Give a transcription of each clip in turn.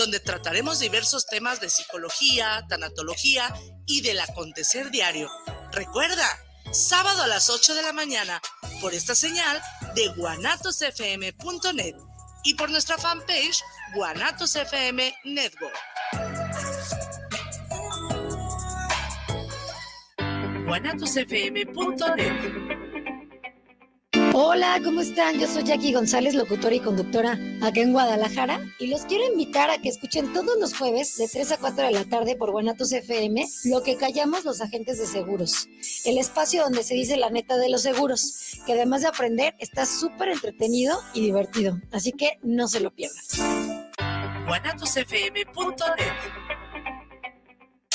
donde trataremos diversos temas de psicología, tanatología y del acontecer diario. Recuerda, sábado a las 8 de la mañana, por esta señal de guanatosfm.net y por nuestra fanpage Guanatos FM Network. guanatosfm.net Hola, ¿cómo están? Yo soy Jackie González, locutora y conductora acá en Guadalajara y los quiero invitar a que escuchen todos los jueves de 3 a 4 de la tarde por Guanatos FM lo que callamos los agentes de seguros, el espacio donde se dice la neta de los seguros, que además de aprender está súper entretenido y divertido, así que no se lo pierdan. guanatosfm.net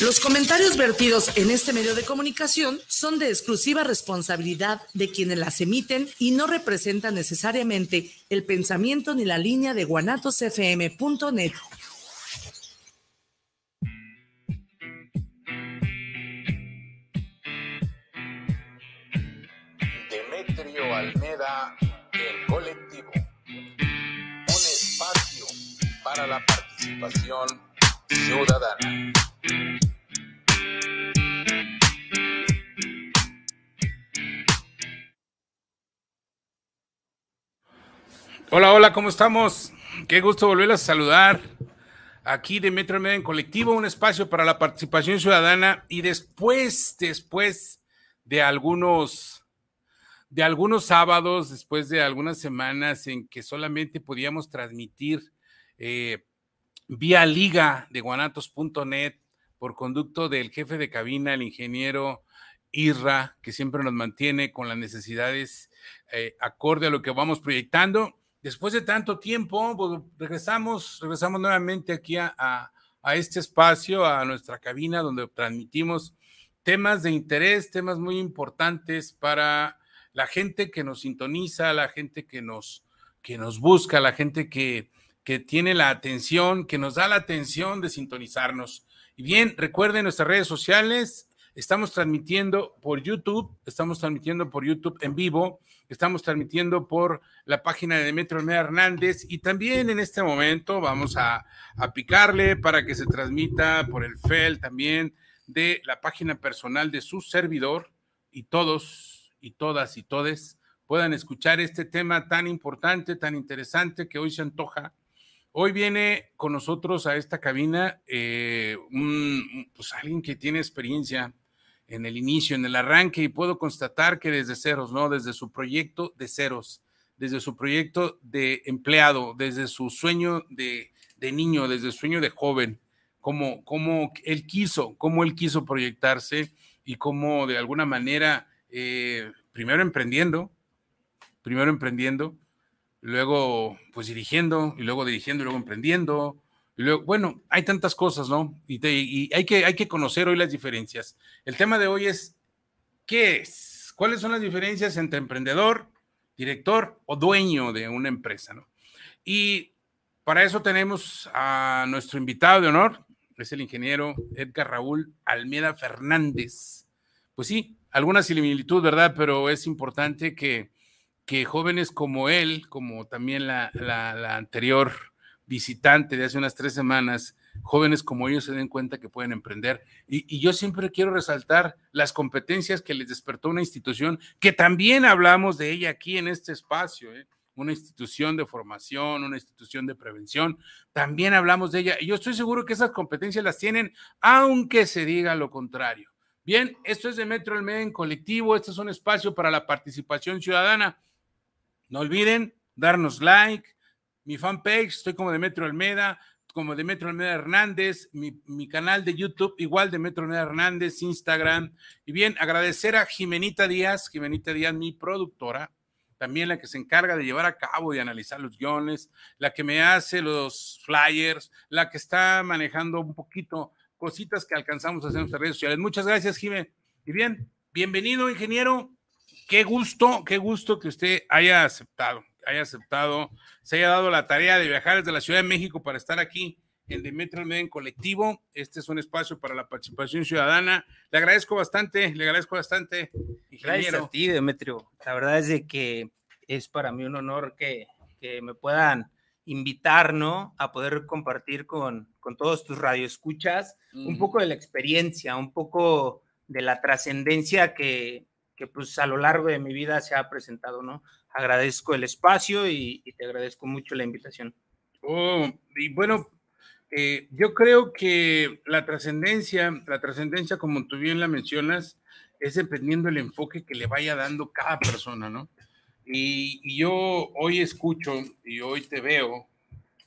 los comentarios vertidos en este medio de comunicación son de exclusiva responsabilidad de quienes las emiten y no representan necesariamente el pensamiento ni la línea de guanatosfm.net. Demetrio Almeda, el colectivo. Un espacio para la participación ciudadana. Hola, hola, ¿cómo estamos? Qué gusto volver a saludar aquí de Metro Media en Colectivo, un espacio para la participación ciudadana y después, después de algunos, de algunos sábados, después de algunas semanas en que solamente podíamos transmitir eh, vía liga de guanatos.net por conducto del jefe de cabina, el ingeniero Irra, que siempre nos mantiene con las necesidades eh, acorde a lo que vamos proyectando después de tanto tiempo, pues, regresamos, regresamos nuevamente aquí a, este espacio, a nuestra cabina donde transmitimos temas de interés, temas muy importantes para la gente que nos sintoniza, la gente que nos, que nos busca, la gente que, que tiene la atención, que nos da la atención de sintonizarnos. Y bien, recuerden nuestras redes sociales, Estamos transmitiendo por YouTube, estamos transmitiendo por YouTube en vivo, estamos transmitiendo por la página de Demetrio Hernández y también en este momento vamos a, picarle para que se transmita por el FEL también de la página personal de su servidor y todos y todas y todes puedan escuchar este tema tan importante, tan interesante que hoy se antoja. Hoy viene con nosotros a esta cabina eh, un, pues, alguien que tiene experiencia en el inicio, en el arranque, y puedo constatar que desde ceros, ¿no? Desde su proyecto de ceros, desde su proyecto de empleado, desde su sueño de, niño, desde su sueño de joven, como, él quiso, cómo él quiso proyectarse y cómo de alguna manera, eh, primero emprendiendo, primero emprendiendo, luego pues dirigiendo, y luego dirigiendo, y luego emprendiendo, luego, bueno, hay tantas cosas, ¿no? Y, hay, que, hay que conocer hoy las diferencias. El tema de hoy es, ¿qué es? ¿Cuáles son las diferencias entre emprendedor, director o dueño de una empresa, ¿no? Y para eso tenemos a nuestro invitado de honor, es el ingeniero Edgar Raúl Almeida Fernández. Pues sí, alguna similitud, ¿verdad? Pero es importante que, que jóvenes como él, como también la, la, la anterior visitante de hace unas tres semanas, jóvenes como ellos se den cuenta que pueden emprender. Y, yo siempre quiero resaltar las competencias que les despertó una institución, que también hablamos de ella aquí en este espacio, ¿eh? una institución de formación, una institución de prevención, también hablamos de ella. Y yo estoy seguro que esas competencias las tienen, aunque se diga lo contrario. Bien, esto es de Metro al Medio en colectivo, este es un espacio para la participación ciudadana. No olviden darnos like, mi fanpage, estoy como Demetrio Almeda, como Metro Almeda Hernández, mi, canal de YouTube, igual Demetrio Almeda Hernández, Instagram. Y bien, agradecer a Jimenita Díaz, Jimenita Díaz, mi productora, también la que se encarga de llevar a cabo y analizar los guiones, la que me hace los flyers, la que está manejando un poquito cositas que alcanzamos a hacer en nuestras redes sociales. Muchas gracias, Jimen. Y bien, bienvenido, ingeniero. Qué gusto, qué gusto que usted haya aceptado haya aceptado, se haya dado la tarea de viajar desde la Ciudad de México para estar aquí en Demetrio Almeida en Colectivo. Este es un espacio para la participación ciudadana. Le agradezco bastante, le agradezco bastante, Gracias a ti, Demetrio. La verdad es de que es para mí un honor que, que me puedan invitar, ¿no? A poder compartir con, con todos tus radioescuchas un mm. poco de la experiencia, un poco de la trascendencia que, que pues a lo largo de mi vida se ha presentado, ¿no? agradezco el espacio y, te agradezco mucho la invitación. Oh, y bueno, eh, yo creo que la trascendencia, la trascendencia, como tú bien la mencionas, es dependiendo del enfoque que le vaya dando cada persona, ¿no? y, yo hoy escucho y hoy te veo,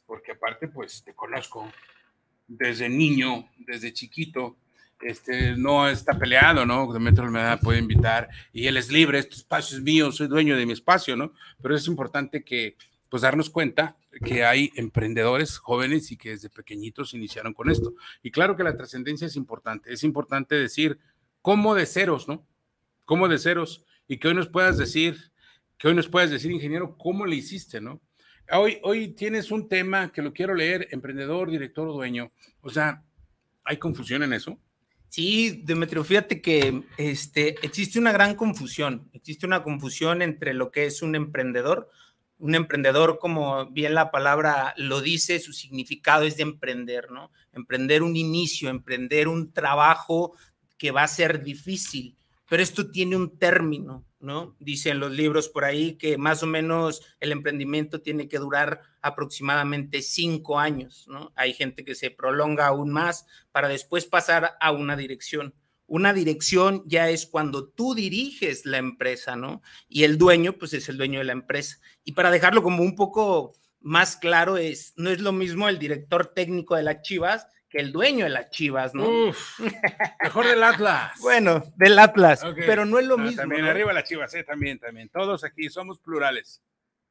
porque aparte pues te conozco desde niño, desde chiquito, este, no está peleado, ¿no? Demetrio me puede invitar y él es libre, este espacio es mío, soy dueño de mi espacio, ¿no? Pero es importante que, pues, darnos cuenta que hay emprendedores jóvenes y que desde pequeñitos iniciaron con esto. Y claro que la trascendencia es importante, es importante decir cómo de ceros, ¿no? Cómo de ceros y que hoy nos puedas decir, que hoy nos puedas decir, ingeniero, cómo le hiciste, ¿no? Hoy, hoy tienes un tema que lo quiero leer, emprendedor, director, dueño. O sea, ¿hay confusión en eso? Sí, Demetrio, fíjate que este, existe una gran confusión, existe una confusión entre lo que es un emprendedor, un emprendedor, como bien la palabra lo dice, su significado es de emprender, ¿no? Emprender un inicio, emprender un trabajo que va a ser difícil, pero esto tiene un término, ¿no? Dicen los libros por ahí que más o menos el emprendimiento tiene que durar aproximadamente cinco años, ¿no? Hay gente que se prolonga aún más para después pasar a una dirección. Una dirección ya es cuando tú diriges la empresa, ¿no? Y el dueño, pues es el dueño de la empresa. Y para dejarlo como un poco más claro, es, no es lo mismo el director técnico de las Chivas que el dueño de las Chivas, ¿no? mejor del Atlas. bueno, del Atlas, pero no es lo ah, mismo. También arriba las Chivas, ¿eh? también, también. Todos aquí somos plurales.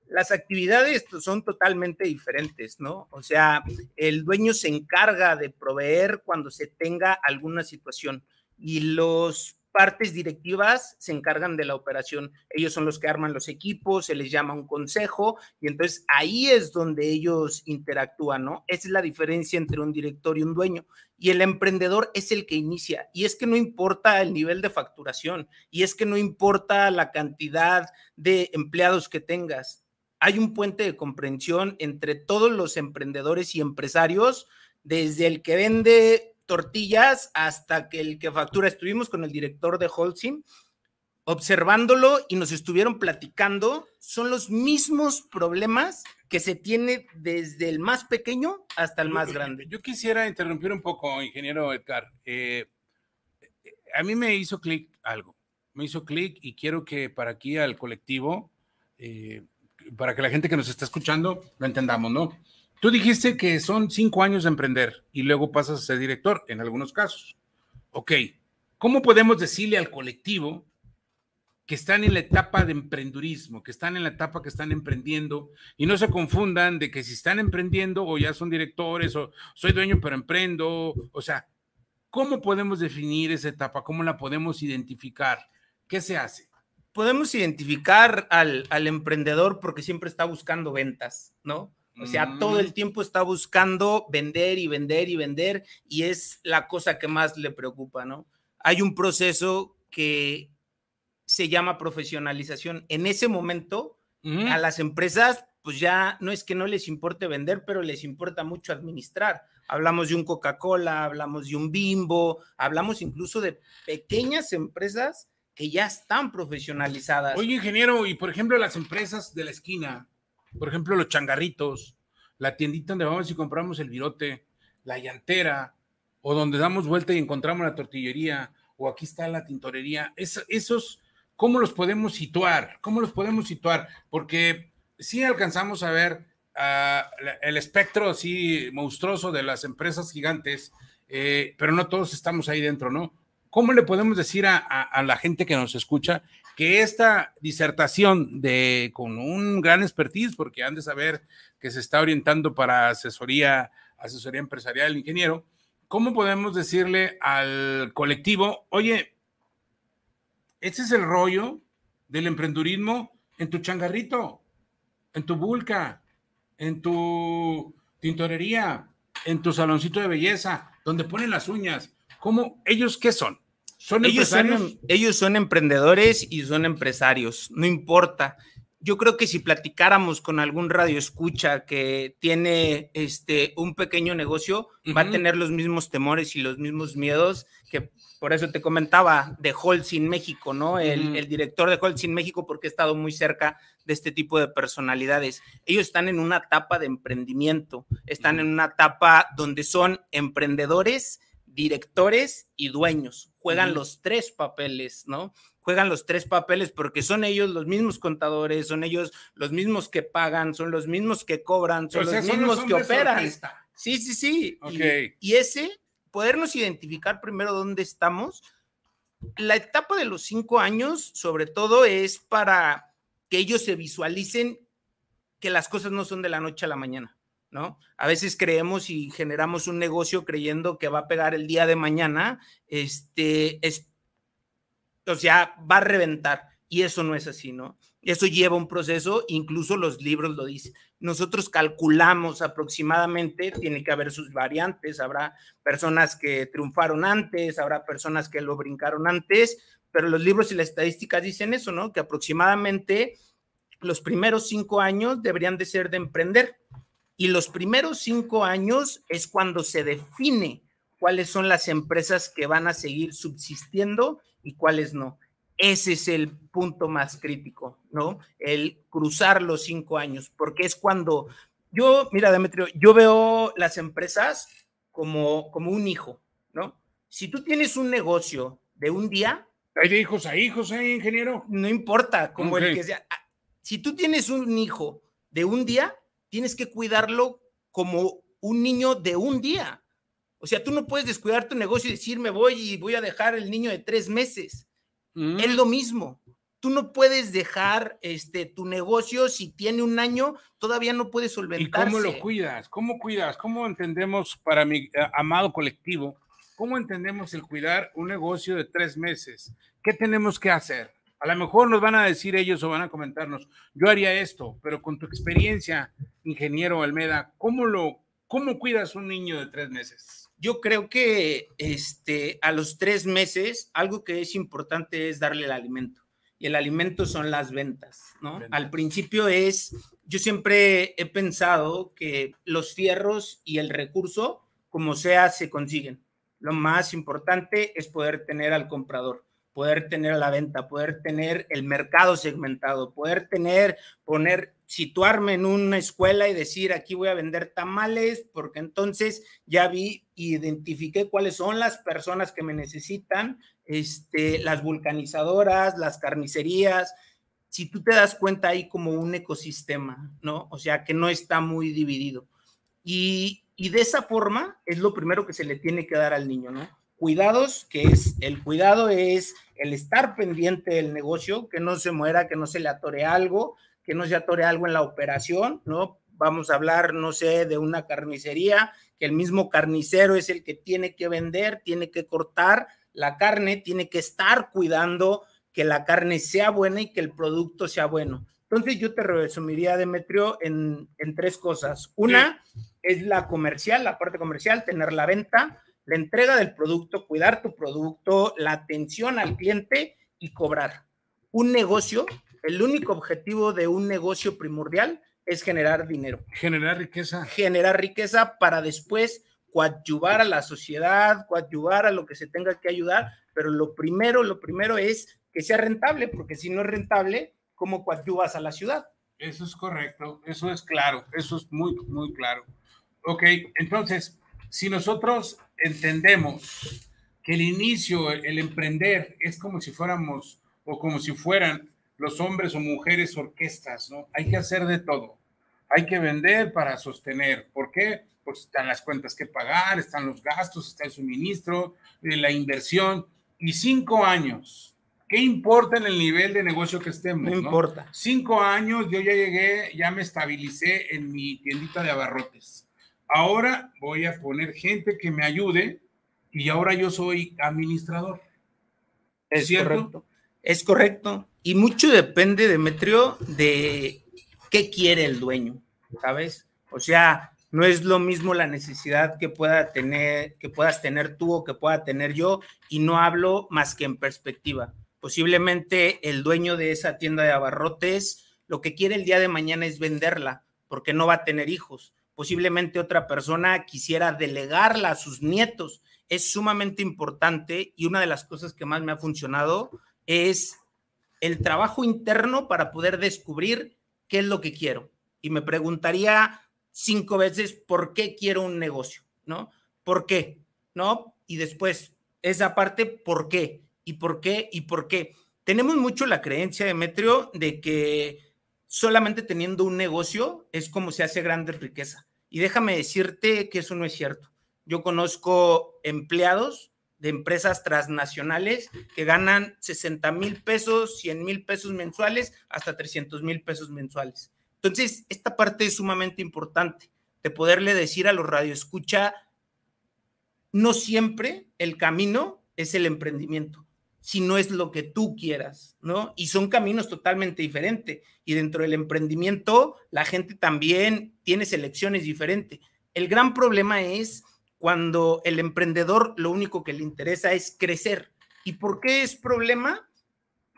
Las actividades son totalmente diferentes, ¿no? O sea, el dueño se encarga de proveer cuando se tenga alguna situación y los partes directivas se encargan de la operación. Ellos son los que arman los equipos, se les llama un consejo y entonces ahí es donde ellos interactúan, ¿no? Esa es la diferencia entre un director y un dueño. Y el emprendedor es el que inicia. Y es que no importa el nivel de facturación y es que no importa la cantidad de empleados que tengas. Hay un puente de comprensión entre todos los emprendedores y empresarios, desde el que vende tortillas hasta que el que factura. Estuvimos con el director de Holcim observándolo y nos estuvieron platicando. Son los mismos problemas que se tiene desde el más pequeño hasta el más grande. Yo, quisiera interrumpir un poco, ingeniero Edgar. Eh, a mí me hizo clic algo. Me hizo clic y quiero que para aquí al colectivo, eh, para que la gente que nos está escuchando lo entendamos, ¿no? Tú dijiste que son cinco años de emprender y luego pasas a ser director en algunos casos. Ok, ¿cómo podemos decirle al colectivo que están en la etapa de emprendurismo, que están en la etapa que están emprendiendo y no se confundan de que si están emprendiendo o ya son directores o soy dueño pero emprendo? O sea, ¿cómo podemos definir esa etapa? ¿Cómo la podemos identificar? ¿Qué se hace? Podemos identificar al, al emprendedor porque siempre está buscando ventas, ¿no? O sea, todo el mm. tiempo está buscando vender y vender y vender y es la cosa que más le preocupa, ¿no? Hay un proceso que se llama profesionalización. En ese momento, a mm. las empresas, pues ya no es que no les importe vender, pero les importa mucho administrar. Hablamos de un Coca-Cola, hablamos de un Bimbo, hablamos incluso de pequeñas empresas que ya están profesionalizadas. Oye, ingeniero, y por ejemplo las empresas de la esquina, por ejemplo, los changarritos, la tiendita donde vamos y compramos el virote, la llantera, o donde damos vuelta y encontramos la tortillería, o aquí está la tintorería. esos, ¿cómo los podemos situar? ¿Cómo los podemos situar? Porque sí alcanzamos a ver ah, el espectro así monstruoso de las empresas gigantes, eh, pero no todos estamos ahí dentro, ¿no? ¿Cómo le podemos decir a, la gente que nos escucha que esta disertación de, con un gran expertise, porque han de saber que se está orientando para asesoría, asesoría empresarial del ingeniero, ¿cómo podemos decirle al colectivo, oye, ese es el rollo del emprendurismo en tu changarrito, en tu vulca, en tu tintorería, en tu saloncito de belleza, donde ponen las uñas? ¿Cómo ellos qué son? ¿Son ellos, son, em, ellos son emprendedores y son empresarios, no importa. Yo creo que si platicáramos con algún radio escucha que tiene este un pequeño negocio, va a tener los mismos temores y los mismos miedos que por eso te comentaba de Holcim México, ¿no? El, director de Holcim México, porque he estado muy cerca de este tipo de personalidades. Ellos están en una etapa de emprendimiento, están en una etapa donde son emprendedores, directores y dueños juegan los tres papeles, ¿no? Juegan los tres papeles porque son ellos los mismos contadores, son ellos los mismos que pagan, son los mismos que cobran, son los mismos que operan. Sí, sí, sí. y ese, podernos identificar primero dónde estamos. La etapa de los cinco años, sobre todo, es para que ellos se visualicen que las cosas no son de la noche a la mañana. ¿no? A veces creemos y generamos un negocio creyendo que va a pegar el día de mañana, este, o sea, va a reventar. Y eso no es así, ¿no? Eso lleva un proceso, incluso los libros lo dicen. Nosotros calculamos aproximadamente, tiene que haber sus variantes, habrá personas que triunfaron antes, habrá personas que lo brincaron antes, pero los libros y las estadísticas dicen eso, ¿no? Que aproximadamente los primeros cinco años deberían de ser de emprender y los primeros cinco años es cuando se define cuáles son las empresas que van a seguir subsistiendo y cuáles no. Ese es el punto más crítico, ¿no? El cruzar los cinco años, porque es cuando yo, mira, Demetrio, yo veo las empresas como, como un hijo, ¿no? Si tú tienes un negocio de un día. Hay de hijos a hijos, ¿eh, ingeniero? No importa, como el que sea. Si tú tienes un hijo de un día, tienes que cuidarlo como un niño de un día. O sea, tú no puedes descuidar tu negocio y decir, me voy y voy a dejar el niño de tres meses. Es mm. lo mismo. Tú no puedes dejar este, tu negocio si tiene un año, todavía no puedes solventarse. ¿Y cómo lo cuidas? ¿Cómo cuidas? ¿Cómo entendemos para mi eh, amado colectivo? ¿Cómo entendemos el cuidar un negocio de tres meses? ¿Qué tenemos que hacer? A lo mejor nos van a decir ellos o van a comentarnos, yo haría esto, pero con tu experiencia, ingeniero Almeda, ¿cómo lo, cómo cuidas un niño de tres meses? Yo creo que este, a los tres meses algo que es importante es darle el alimento. Y el alimento son las ventas, ¿no? Al principio es, yo siempre he pensado que los fierros y el recurso, como sea, se consiguen. Lo más importante es poder tener al comprador poder tener la venta, poder tener el mercado segmentado, poder tener, poner, situarme en una escuela y decir, aquí voy a vender tamales, porque entonces ya vi, identifiqué cuáles son las personas que me necesitan, este, las vulcanizadoras, las carnicerías. Si tú te das cuenta, hay como un ecosistema, ¿no? O sea, que no está muy dividido. Y, y de esa forma es lo primero que se le tiene que dar al niño, ¿no? Cuidados, que es, el cuidado es el estar pendiente del negocio, que no se muera, que no se le atore algo, que no se atore algo en la operación, ¿no? Vamos a hablar, no sé, de una carnicería, que el mismo carnicero es el que tiene que vender, tiene que cortar la carne, tiene que estar cuidando que la carne sea buena y que el producto sea bueno. Entonces yo te resumiría, Demetrio, en, tres cosas. Una es la comercial, la parte comercial, tener la venta la entrega del producto, cuidar tu producto, la atención al cliente y cobrar. Un negocio, el único objetivo de un negocio primordial es generar dinero. Generar riqueza. Generar riqueza para después coadyuvar a la sociedad, coadyuvar a lo que se tenga que ayudar, pero lo primero, lo primero es que sea rentable, porque si no es rentable, ¿cómo coadyuvas a la ciudad? Eso es correcto, eso es claro, eso es muy, muy claro. Ok, entonces, si nosotros entendemos que el inicio, el, emprender, es como si fuéramos o como si fueran los hombres o mujeres orquestas, ¿no? Hay que hacer de todo. Hay que vender para sostener. ¿Por qué? Pues están las cuentas que pagar, están los gastos, está el suministro, eh, la inversión. Y cinco años. ¿Qué importa en el nivel de negocio que estemos? ¿no? importa. Cinco años, yo ya llegué, ya me estabilicé en mi tiendita de abarrotes ahora voy a poner gente que me ayude y ahora yo soy administrador. Es ¿cierto? Es correcto. Y mucho depende, Demetrio, de qué quiere el dueño, ¿sabes? O sea, no es lo mismo la necesidad que pueda tener, que puedas tener tú o que pueda tener yo, y no hablo más que en perspectiva. Posiblemente el dueño de esa tienda de abarrotes lo que quiere el día de mañana es venderla, porque no va a tener hijos posiblemente otra persona quisiera delegarla a sus nietos. Es sumamente importante y una de las cosas que más me ha funcionado es el trabajo interno para poder descubrir qué es lo que quiero. Y me preguntaría cinco veces por qué quiero un negocio, ¿no? ¿Por qué? ¿No? Y después esa parte, ¿por qué? ¿Y por qué? ¿Y por qué? Tenemos mucho la creencia, Demetrio, de que solamente teniendo un negocio es como se hace grande riqueza. Y déjame decirte que eso no es cierto. Yo conozco empleados de empresas transnacionales que ganan 60 mil pesos, 100 mil pesos mensuales, hasta 300 mil pesos mensuales. Entonces, esta parte es sumamente importante de poderle decir a los radioescucha, no siempre el camino es el emprendimiento si no es lo que tú quieras, ¿no? Y son caminos totalmente diferentes. Y dentro del emprendimiento, la gente también tiene selecciones diferentes. El gran problema es cuando el emprendedor lo único que le interesa es crecer. ¿Y por qué es problema?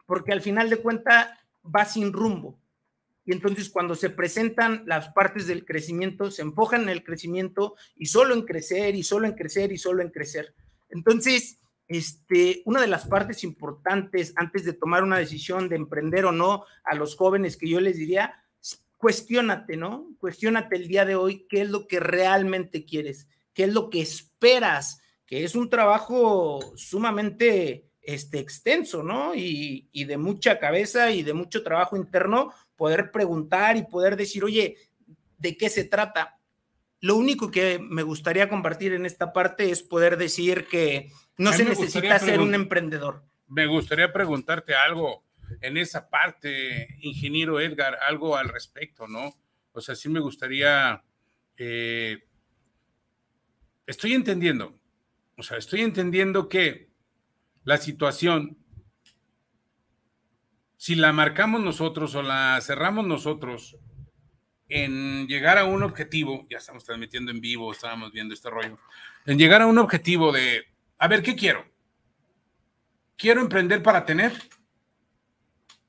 Porque al final de cuentas va sin rumbo. Y entonces cuando se presentan las partes del crecimiento, se empujan en el crecimiento y solo en crecer y solo en crecer y solo en crecer. Entonces, este, una de las partes importantes antes de tomar una decisión de emprender o no a los jóvenes que yo les diría, cuestiónate, ¿no? Cuestiónate el día de hoy qué es lo que realmente quieres, qué es lo que esperas, que es un trabajo sumamente este, extenso, ¿no? y de mucha cabeza y de mucho trabajo interno, poder preguntar y poder decir, oye, ¿de qué se trata? Lo único que me gustaría compartir en esta parte es poder decir que no se necesita ser un emprendedor. Me gustaría preguntarte algo en esa parte, ingeniero Edgar, algo al respecto, ¿no? O sea, sí me gustaría... Eh, estoy entendiendo, o sea, estoy entendiendo que la situación, si la marcamos nosotros o la cerramos nosotros en llegar a un objetivo, ya estamos transmitiendo en vivo, estábamos viendo este rollo, en llegar a un objetivo de a ver, ¿qué quiero? Quiero emprender para tener.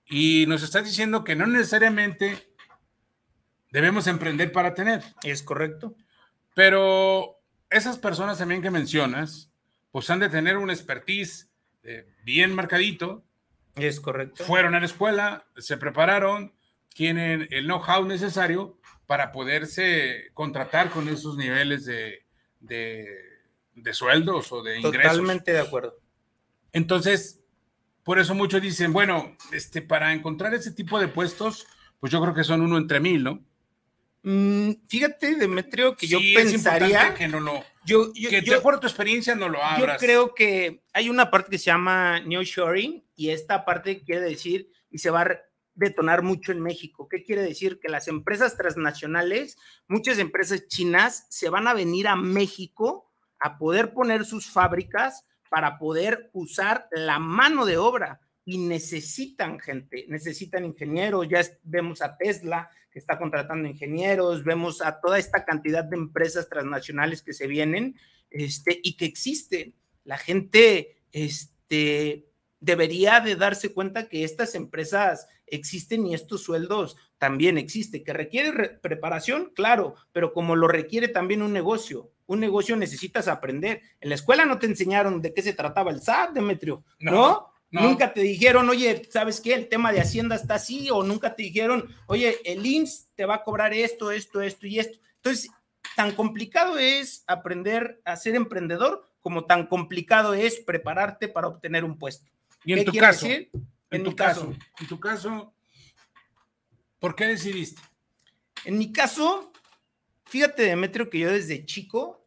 Y nos estás diciendo que no necesariamente debemos emprender para tener. Es correcto. Pero esas personas también que mencionas, pues han de tener un expertise eh, bien marcadito. Es correcto. Fueron a la escuela, se prepararon, tienen el know-how necesario para poderse contratar con esos niveles de de sueldos o de ingresos. Totalmente de acuerdo. Entonces, por eso muchos dicen, bueno, este, para encontrar ese tipo de puestos, pues yo creo que son uno entre mil, ¿no? Mm, fíjate, Demetrio, que yo pensaría que no lo, yo, yo, que tu experiencia no lo abras. Yo creo que hay una parte que se llama New Shoring y esta parte quiere decir y se va a detonar mucho en México. ¿Qué quiere decir? Que las empresas transnacionales, muchas empresas chinas, se van a venir a México a poder poner sus fábricas para poder usar la mano de obra y necesitan gente, necesitan ingenieros, ya vemos a Tesla que está contratando ingenieros, vemos a toda esta cantidad de empresas transnacionales que se vienen este, y que existen. La gente este, debería de darse cuenta que estas empresas existen y estos sueldos también existen, que requiere preparación, claro, pero como lo requiere también un negocio, un negocio necesitas aprender. En la escuela no te enseñaron de qué se trataba el SAT, Demetrio, ¿no? Nunca te dijeron, oye, ¿sabes qué? El tema de Hacienda está así, o nunca te dijeron, oye, el IMSS te va a cobrar esto, esto, esto y esto. Entonces, tan complicado es aprender a ser emprendedor como tan complicado es prepararte para obtener un puesto. ¿Y en tu caso? En, tu caso, caso, En tu caso, ¿por qué decidiste? En mi caso, fíjate, Demetrio, que yo desde chico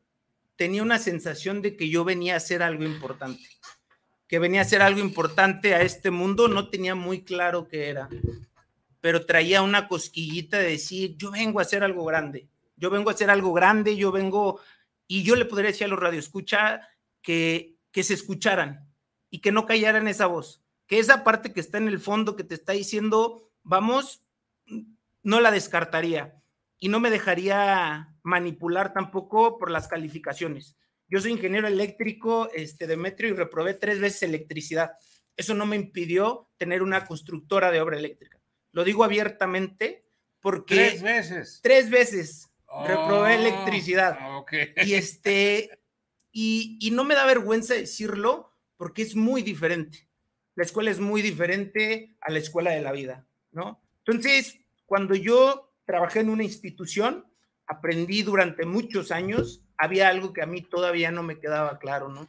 tenía una sensación de que yo venía a hacer algo importante, que venía a hacer algo importante a este mundo, no tenía muy claro qué era, pero traía una cosquillita de decir, yo vengo a hacer algo grande, yo vengo a hacer algo grande, yo vengo, y yo le podría decir a los radioescucha que, que se escucharan y que no callaran esa voz, que esa parte que está en el fondo que te está diciendo, vamos, no la descartaría y no me dejaría manipular tampoco por las calificaciones. Yo soy ingeniero eléctrico, este Metro y reprobé tres veces electricidad. Eso no me impidió tener una constructora de obra eléctrica. Lo digo abiertamente porque... Tres veces. Tres veces. reprobé oh, electricidad. Y este... Y, y no me da vergüenza decirlo porque es muy diferente. La escuela es muy diferente a la escuela de la vida, ¿no? Entonces, cuando yo trabajé en una institución, aprendí durante muchos años, había algo que a mí todavía no me quedaba claro, ¿no?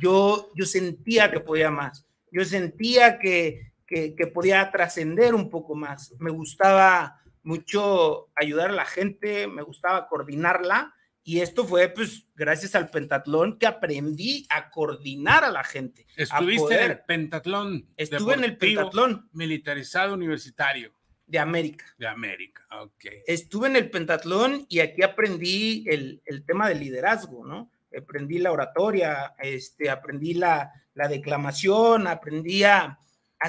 Yo, yo sentía que podía más, yo sentía que, que, podía trascender un poco más, me gustaba mucho ayudar a la gente, me gustaba coordinarla y esto fue pues gracias al pentatlón que aprendí a coordinar a la gente. Estuviste en el pentatlón. Estuve en el pentatlón. Militarizado universitario. De América. De América, ok. Estuve en el pentatlón y aquí aprendí el, tema del liderazgo, ¿no? Aprendí la oratoria, este, aprendí la, la declamación, aprendí a,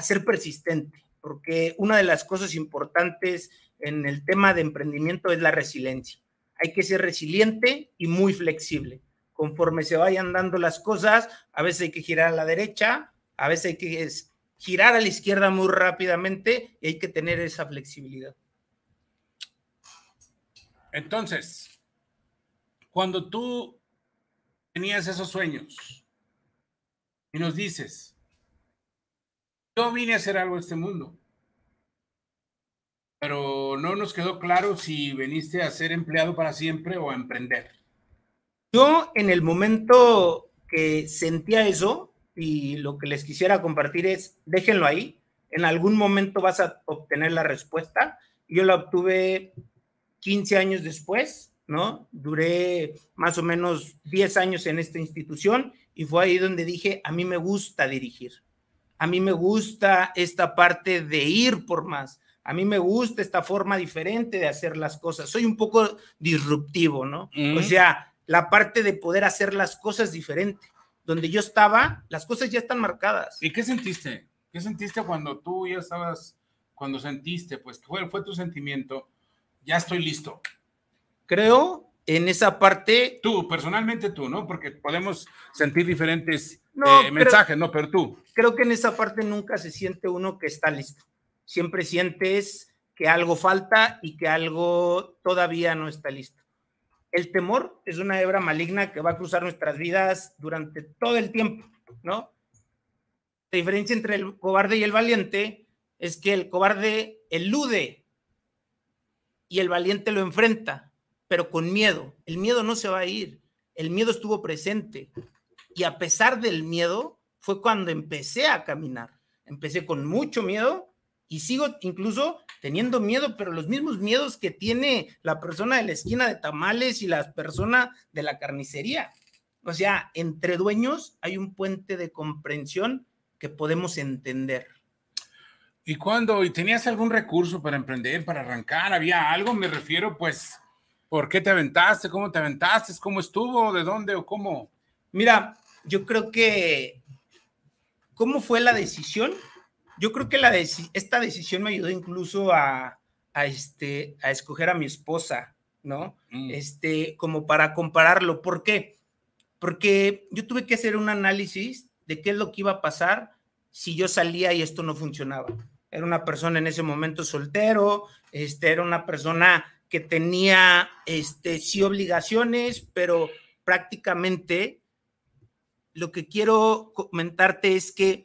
ser persistente, porque una de las cosas importantes en el tema de emprendimiento es la resiliencia. Hay que ser resiliente y muy flexible. Conforme se vayan dando las cosas, a veces hay que girar a la derecha, a veces hay que girar a la izquierda muy rápidamente y hay que tener esa flexibilidad. Entonces, cuando tú tenías esos sueños y nos dices, yo vine a hacer algo en este mundo, pero no nos quedó claro si viniste a ser empleado para siempre o a emprender. Yo en el momento que sentía eso, y lo que les quisiera compartir es, déjenlo ahí, en algún momento vas a obtener la respuesta. Yo la obtuve 15 años después, ¿no? Duré más o menos 10 años en esta institución y fue ahí donde dije, a mí me gusta dirigir, a mí me gusta esta parte de ir por más, a mí me gusta esta forma diferente de hacer las cosas, soy un poco disruptivo, ¿no? O sea, la parte de poder hacer las cosas diferente donde yo estaba, las cosas ya están marcadas. ¿Y qué sentiste? ¿Qué sentiste cuando tú ya estabas, cuando sentiste, pues, fue tu sentimiento? Ya estoy listo. Creo en esa parte. Tú, personalmente tú, ¿no? Porque podemos sentir diferentes eh, mensajes, ¿no? Pero tú. Creo que en esa parte nunca se siente uno que está listo. Siempre sientes que algo falta y que algo todavía no está listo el temor es una hebra maligna que va a cruzar nuestras vidas durante todo el tiempo, ¿no? La diferencia entre el cobarde y el valiente es que el cobarde elude y el valiente lo enfrenta, pero con miedo. El miedo no se va a ir, el miedo estuvo presente. Y a pesar del miedo, fue cuando empecé a caminar. Empecé con mucho miedo y sigo incluso teniendo miedo, pero los mismos miedos que tiene la persona de la esquina de tamales y la persona de la carnicería. O sea, entre dueños hay un puente de comprensión que podemos entender. ¿Y cuando? ¿Y tenías algún recurso para emprender, para arrancar? ¿Había algo? Me refiero, pues, ¿por qué te aventaste? ¿Cómo te aventaste? ¿Cómo estuvo? ¿De dónde o cómo? Mira, yo creo que, ¿cómo fue la decisión? yo creo que la esta decisión me ayudó incluso a, este, a escoger a mi esposa, ¿no? Mm. Este, como para compararlo. ¿Por qué? Porque yo tuve que hacer un análisis de qué es lo que iba a pasar si yo salía y esto no funcionaba. Era una persona en ese momento soltero, este, era una persona que tenía, este, sí obligaciones, pero prácticamente lo que quiero comentarte es que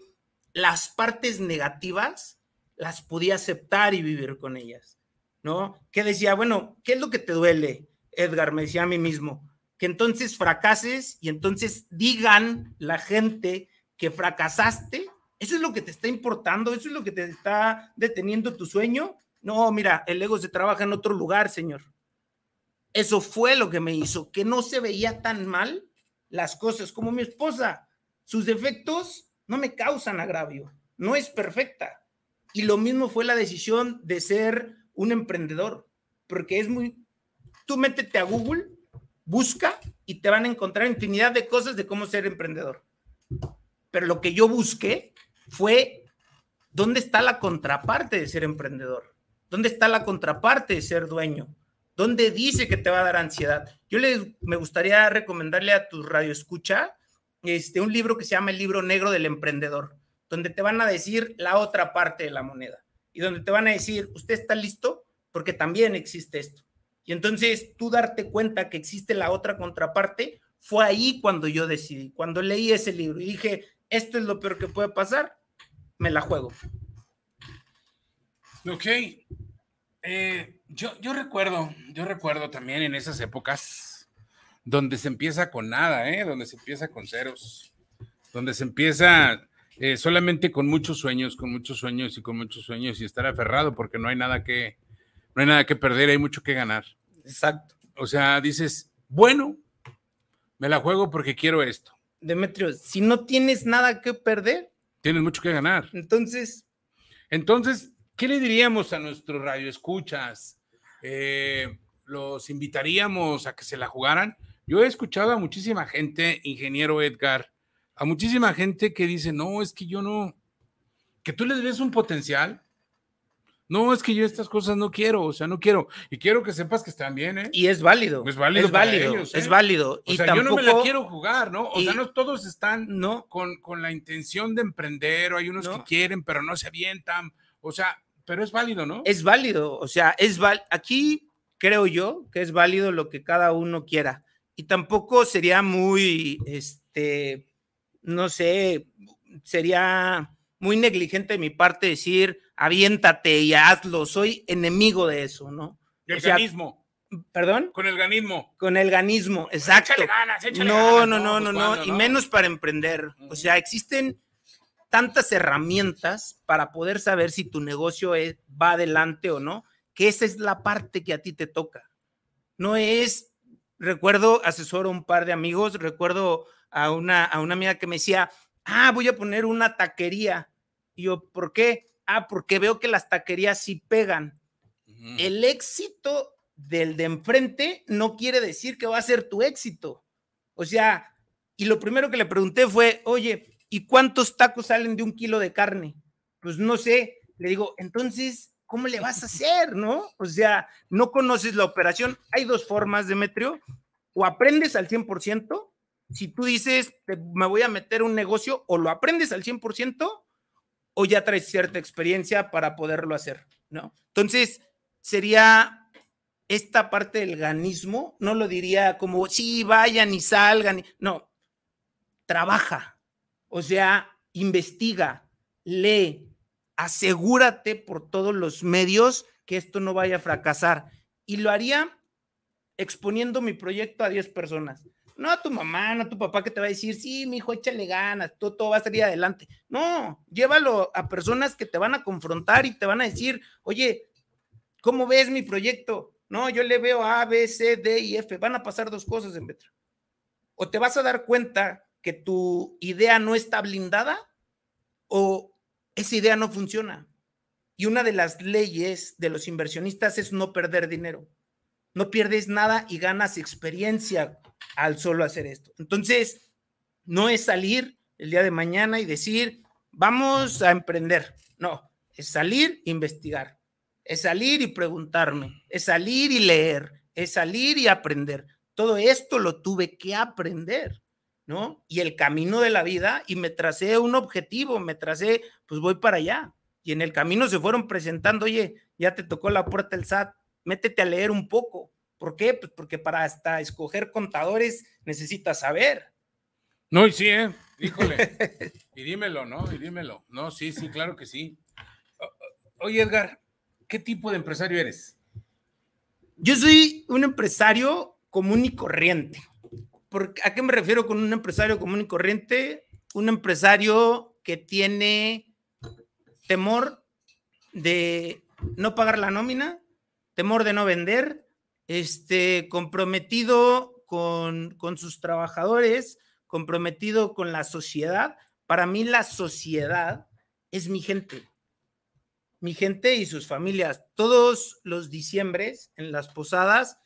las partes negativas las podía aceptar y vivir con ellas, ¿no? Que decía, bueno, ¿qué es lo que te duele, Edgar? Me decía a mí mismo, que entonces fracases y entonces digan la gente que fracasaste. ¿Eso es lo que te está importando? ¿Eso es lo que te está deteniendo tu sueño? No, mira, el ego se trabaja en otro lugar, señor. Eso fue lo que me hizo, que no se veía tan mal las cosas como mi esposa. Sus defectos no me causan agravio, no es perfecta. Y lo mismo fue la decisión de ser un emprendedor, porque es muy, tú métete a Google, busca y te van a encontrar infinidad de cosas de cómo ser emprendedor. Pero lo que yo busqué fue dónde está la contraparte de ser emprendedor, dónde está la contraparte de ser dueño, dónde dice que te va a dar ansiedad. Yo les, me gustaría recomendarle a tu radio escucha este, un libro que se llama El libro negro del emprendedor, donde te van a decir la otra parte de la moneda y donde te van a decir, usted está listo porque también existe esto. Y entonces tú darte cuenta que existe la otra contraparte, fue ahí cuando yo decidí, cuando leí ese libro y dije, esto es lo peor que puede pasar, me la juego. Ok. Eh, yo, yo recuerdo, yo recuerdo también en esas épocas, donde se empieza con nada, ¿eh? donde se empieza con ceros, donde se empieza eh, solamente con muchos sueños, con muchos sueños y con muchos sueños y estar aferrado porque no hay nada que, no hay nada que perder, hay mucho que ganar. Exacto. O sea, dices, bueno, me la juego porque quiero esto. Demetrio, si no tienes nada que perder, tienes mucho que ganar. Entonces, entonces, ¿qué le diríamos a nuestros radioescuchas? Eh, ¿Los invitaríamos a que se la jugaran? Yo he escuchado a muchísima gente, ingeniero Edgar, a muchísima gente que dice, no, es que yo no, que tú les ves un potencial. No, es que yo estas cosas no quiero, o sea, no quiero. Y quiero que sepas que están bien, ¿eh? Y es válido. Es válido. Es válido. ¿eh? Es válido. O y sea, yo no me la quiero jugar, ¿no? O sea, no todos están ¿no? Con, la intención de emprender, o hay unos que quieren, pero no se avientan. O sea, pero es válido, ¿no? Es válido. O sea, es val... aquí creo yo que es válido lo que cada uno quiera y tampoco sería muy, este, no sé, sería muy negligente de mi parte decir, aviéntate y hazlo, soy enemigo de eso, ¿no? Del ganismo. ¿Perdón? Con el ganismo. Con el ganismo, pues exacto. no, No, no, pues no, no, y menos para emprender. O sea, existen tantas herramientas para poder saber si tu negocio va adelante o no, que esa es la parte que a ti te toca. No es recuerdo asesoro a un par de amigos, recuerdo a una, a una amiga que me decía, ah, voy a poner una taquería. Y yo, ¿por qué? Ah, porque veo que las taquerías sí pegan. El éxito del de enfrente no quiere decir que va a ser tu éxito. O sea, y lo primero que le pregunté fue, oye, ¿y cuántos tacos salen de un kilo de carne? Pues no sé. Le digo, entonces, ¿cómo le vas a hacer, no? O sea, no conoces la operación. Hay dos formas, Demetrio. O aprendes al 100%, si tú dices, me voy a meter un negocio, o lo aprendes al 100%, o ya traes cierta experiencia para poderlo hacer, ¿no? Entonces, sería esta parte del ganismo. no lo diría como, sí, vayan y salgan, no, trabaja, o sea, investiga, lee, asegúrate por todos los medios que esto no vaya a fracasar. Y lo haría exponiendo mi proyecto a 10 personas. No a tu mamá, no a tu papá que te va a decir, sí, mi hijo, échale ganas, todo, todo va a salir adelante. No, llévalo a personas que te van a confrontar y te van a decir, oye, ¿cómo ves mi proyecto? No, yo le veo A, B, C, D y F. Van a pasar dos cosas en Metro. O te vas a dar cuenta que tu idea no está blindada, o esa idea no funciona. Y una de las leyes de los inversionistas es no perder dinero. No pierdes nada y ganas experiencia al solo hacer esto. Entonces, no es salir el día de mañana y decir, vamos a emprender. No, es salir e investigar. Es salir y preguntarme. Es salir y leer. Es salir y aprender. Todo esto lo tuve que aprender. ¿no? Y el camino de la vida y me tracé un objetivo, me tracé, pues voy para allá. Y en el camino se fueron presentando, oye, ya te tocó la puerta el SAT, métete a leer un poco. ¿Por qué? Pues porque para hasta escoger contadores necesitas saber. No, y sí, ¿eh? Híjole. y dímelo, ¿no? Y dímelo. No, sí, sí, claro que sí. Oye, Edgar, ¿qué tipo de empresario eres? Yo soy un empresario común y corriente. ¿A qué me refiero con un empresario común y corriente? Un empresario que tiene temor de no pagar la nómina, temor de no vender, este, comprometido con, con sus trabajadores, comprometido con la sociedad. Para mí la sociedad es mi gente, mi gente y sus familias. Todos los diciembres en las posadas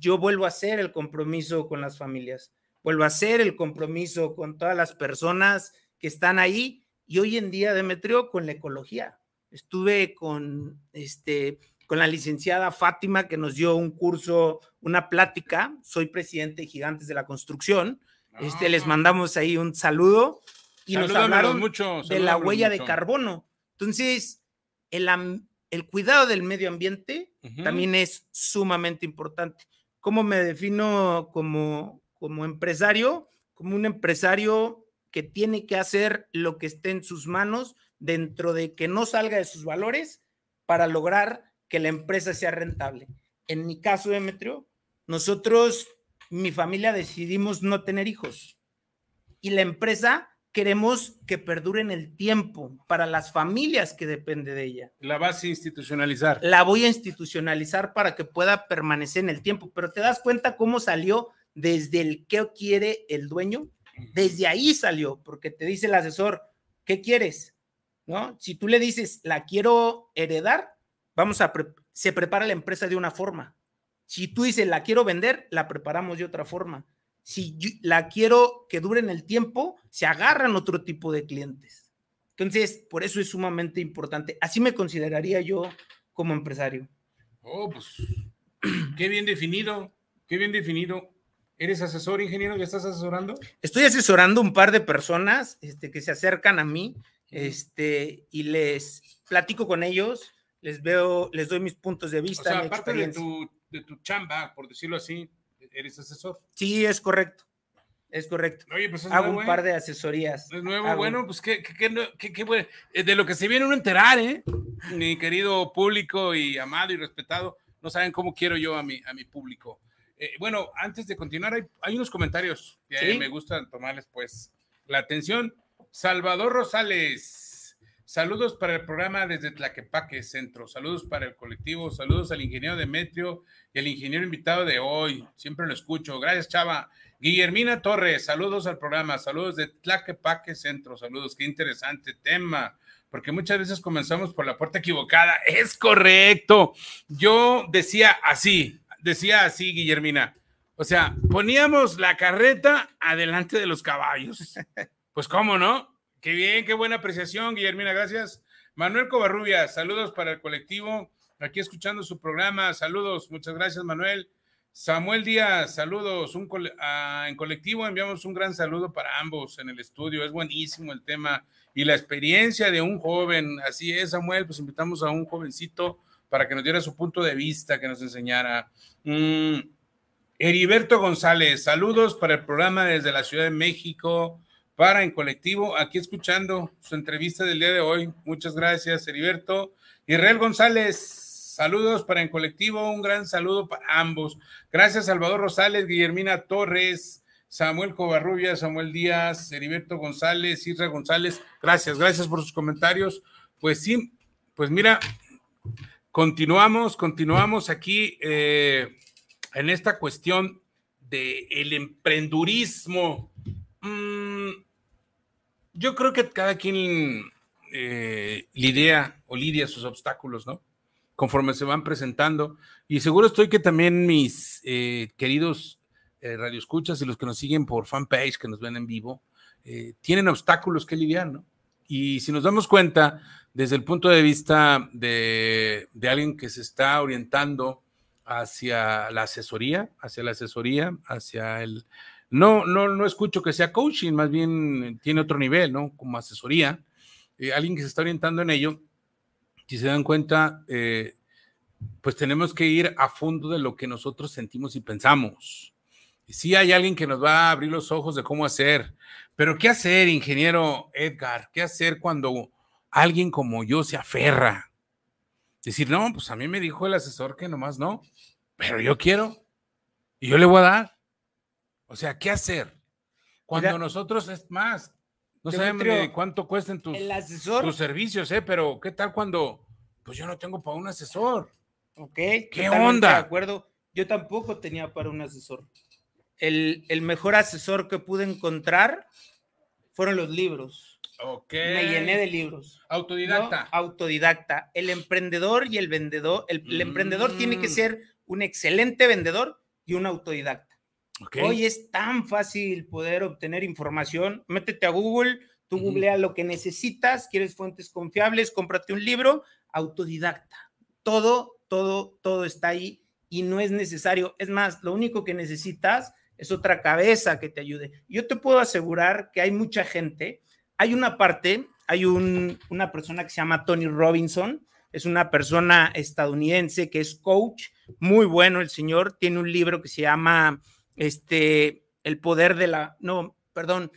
yo vuelvo a hacer el compromiso con las familias, vuelvo a hacer el compromiso con todas las personas que están ahí y hoy en día, Demetrio, con la ecología. Estuve con, este, con la licenciada Fátima que nos dio un curso, una plática. Soy presidente de Gigantes de la Construcción. Este, les ah. mandamos ahí un saludo y nos hablaron mucho, de la huella de carbono. Entonces, el, el cuidado del medio ambiente también es sumamente importante. ¿Cómo me defino como, como empresario? Como un empresario que tiene que hacer lo que esté en sus manos dentro de que no salga de sus valores para lograr que la empresa sea rentable. En mi caso, Demetrio, nosotros, mi familia decidimos no tener hijos y la empresa queremos que perdure en el tiempo para las familias que depende de ella. La vas a institucionalizar. La voy a institucionalizar para que pueda permanecer en el tiempo, pero te das cuenta cómo salió desde el qué quiere el dueño, desde ahí salió, porque te dice el asesor, ¿qué quieres? ¿No? Si tú le dices, la quiero heredar, vamos a, se prepara la empresa de una forma. Si tú dices, la quiero vender, la preparamos de otra forma si la quiero que dure en el tiempo, se agarran otro tipo de clientes. Entonces, por eso es sumamente importante. Así me consideraría yo como empresario. Oh, pues qué bien definido, qué bien definido. ¿Eres asesor, ingeniero? ¿Ya estás asesorando? Estoy asesorando un par de personas este, que se acercan a mí este, y les platico con ellos, les veo, les doy mis puntos de vista. O sea, aparte de tu, de tu chamba, por decirlo así, eres asesor. Sí, es correcto. Es correcto. Pues Hago un ¿eh? par de asesorías. De nuevo, bueno, pues qué, qué, qué, eh, de lo que se viene uno a enterar, ¿eh? Mi querido público y amado y respetado, no saben cómo quiero yo a mi, a mi público. bueno, antes de continuar, hay, unos comentarios que me gustan tomarles, pues, la atención. Salvador Rosales. Saludos para el programa desde Tlaquepaque Centro. Saludos para el colectivo. Saludos al ingeniero Demetrio y al ingeniero invitado de hoy. Siempre lo escucho. Gracias, Chava. Guillermina Torres, saludos al programa. Saludos de Tlaquepaque Centro. Saludos. Qué interesante tema. Porque muchas veces comenzamos por la puerta equivocada. Es correcto. Yo decía así, decía así, Guillermina. O sea, poníamos la carreta adelante de los caballos. Pues cómo no Qué bien, qué buena apreciación, Guillermina, gracias. Manuel Cobarrubia, saludos para el colectivo, aquí escuchando su programa, saludos, muchas gracias, Manuel. Samuel Díaz, saludos. Ah, en colectivo enviamos un gran saludo para ambos en el estudio. Es buenísimo el tema y la experiencia de un joven. Así es, Samuel, pues invitamos a un jovencito para que nos diera su punto de vista, que nos enseñara. Mm, Heriberto González, saludos para el programa desde la Ciudad de México para En Colectivo, aquí escuchando su entrevista del día de hoy. Muchas gracias, Heriberto. Israel González, saludos para En Colectivo, un gran saludo para ambos. Gracias, Salvador Rosales, Guillermina Torres, Samuel Covarrubia, Samuel Díaz, Heriberto González, Isra González. Gracias, gracias por sus comentarios. Pues sí, pues mira, continuamos, continuamos aquí eh, en esta cuestión del el emprendurismo. Mm, yo creo que cada quien eh, lidia o lidia sus obstáculos, ¿no? Conforme se van presentando. Y seguro estoy que también mis eh, queridos eh, radioescuchas y los que nos siguen por fanpage, que nos ven en vivo, eh, tienen obstáculos que lidiar, ¿no? Y si nos damos cuenta, desde el punto de vista de alguien que se está orientando hacia la asesoría, hacia la asesoría, hacia el, no, no, no escucho que sea coaching, más bien eh, tiene otro nivel, ¿no? Como asesoría. Eh, alguien que se está orientando en ello, si se dan cuenta, eh, pues tenemos que ir a fondo de lo que nosotros sentimos y pensamos. Y sí hay alguien que nos va a abrir los ojos de cómo hacer, pero ¿qué hacer, ingeniero Edgar? ¿Qué hacer cuando alguien como yo se aferra? Decir, no, pues a mí me dijo el asesor que nomás no, pero yo quiero y yo le voy a dar. O sea, ¿qué hacer? Cuando nosotros es más, no sabemos cuánto cuesten tus, servicios, ¿eh? Pero ¿qué tal cuando, pues yo no tengo para un asesor? Ok. ¿Qué onda? De acuerdo. Yo tampoco tenía para un asesor. El, mejor asesor que pude encontrar fueron los libros. Ok. Me llené de libros. Autodidacta. Autodidacta. El emprendedor y el vendedor, el, emprendedor tiene que mm. ser un excelente vendedor y un autodidacta. Hoy es tan fácil poder obtener información. Métete a Google, tú googlea lo que necesitas, quieres fuentes confiables, cómprate un libro, autodidacta. Todo, todo, todo está ahí y no es necesario. Es más, lo único que necesitas es otra cabeza que te ayude. Yo te puedo asegurar que hay mucha gente. Hay una parte, hay un, una persona que se llama Tony Robinson, es una persona estadounidense que es coach, muy bueno el señor, tiene un libro que se llama este, el poder de la, no, perdón,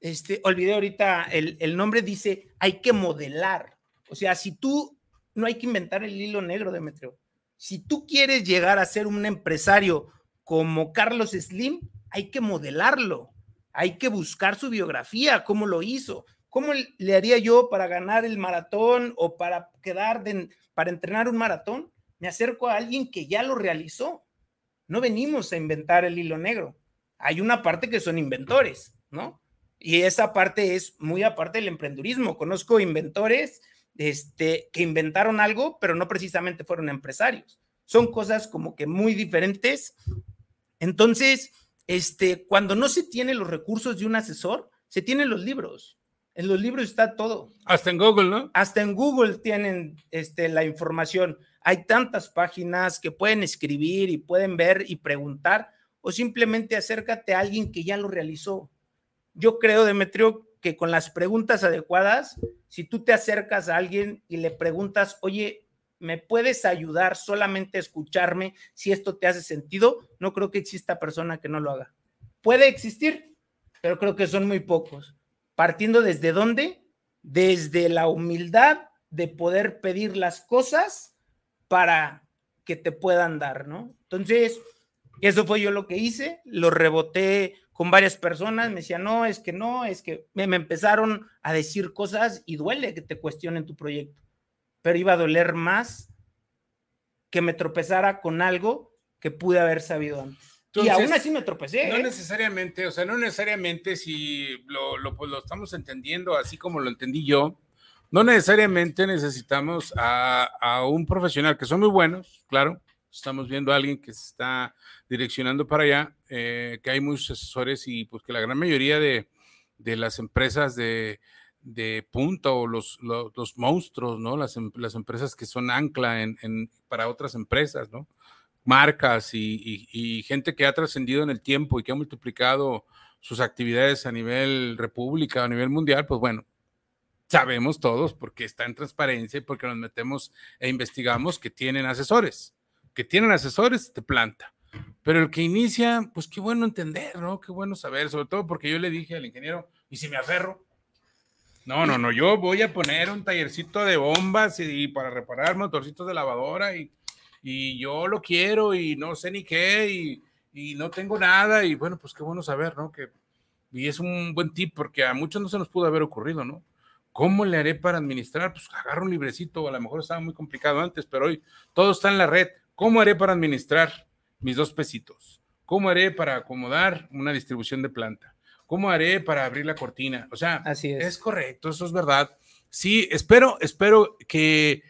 este, olvidé ahorita el, nombre, dice, hay que modelar. O sea, si tú, no hay que inventar el hilo negro, Demetrio. Si tú quieres llegar a ser un empresario como Carlos Slim, hay que modelarlo, hay que buscar su biografía, cómo lo hizo, cómo le haría yo para ganar el maratón o para quedar, para entrenar un maratón. Me acerco a alguien que ya lo realizó no venimos a inventar el hilo negro. Hay una parte que son inventores, ¿no? Y esa parte es muy aparte del emprendurismo. Conozco inventores este, que inventaron algo, pero no precisamente fueron empresarios. Son cosas como que muy diferentes. Entonces, este, cuando no se tiene los recursos de un asesor, se tienen los libros. En los libros está todo. Hasta en Google, ¿no? Hasta en Google tienen este, la información. Hay tantas páginas que pueden escribir y pueden ver y preguntar o simplemente acércate a alguien que ya lo realizó. Yo creo, Demetrio, que con las preguntas adecuadas, si tú te acercas a alguien y le preguntas, oye, ¿me puedes ayudar solamente a escucharme si esto te hace sentido? No creo que exista persona que no lo haga. Puede existir, pero creo que son muy pocos. Partiendo desde dónde? Desde la humildad de poder pedir las cosas para que te puedan dar, ¿no? Entonces, eso fue yo lo que hice, lo reboté con varias personas, me decían, no, es que no, es que me, empezaron a decir cosas y duele que te cuestionen tu proyecto, pero iba a doler más que me tropezara con algo que pude haber sabido antes. y aún así me tropecé. No ¿eh? necesariamente, o sea, no necesariamente si lo, lo pues, estamos entendiendo así como lo entendí yo, no necesariamente necesitamos a, un profesional, que son muy buenos, claro. Estamos viendo a alguien que se está direccionando para allá, eh, que hay muchos asesores y pues que la gran mayoría de, las empresas de, punta o los, monstruos, ¿no? Em, las, empresas que son ancla para otras empresas, ¿no? Marcas y, y gente que ha trascendido en el tiempo y que ha multiplicado sus actividades a nivel república, a nivel mundial, pues bueno, sabemos todos, porque está en transparencia y porque nos metemos e investigamos que tienen asesores, que tienen asesores de planta. Pero el que inicia, pues qué bueno entender, ¿no? Qué bueno saber, sobre todo porque yo le dije al ingeniero, ¿y si me aferro? No, no, no, yo voy a poner un tallercito de bombas y, para reparar motorcitos de lavadora y, y, yo lo quiero y no sé ni qué y, no tengo nada y bueno, pues qué bueno saber, ¿no? Que, y es un buen tip porque a muchos no se nos pudo haber ocurrido, ¿no? ¿Cómo le haré para administrar? Pues agarro un librecito, a lo mejor estaba muy complicado antes, pero hoy todo está en la red. ¿Cómo haré para administrar mis dos pesitos? ¿Cómo haré para acomodar una distribución de planta? ¿Cómo haré para abrir la cortina? O sea, es. correcto, eso es verdad. Sí, espero, espero que,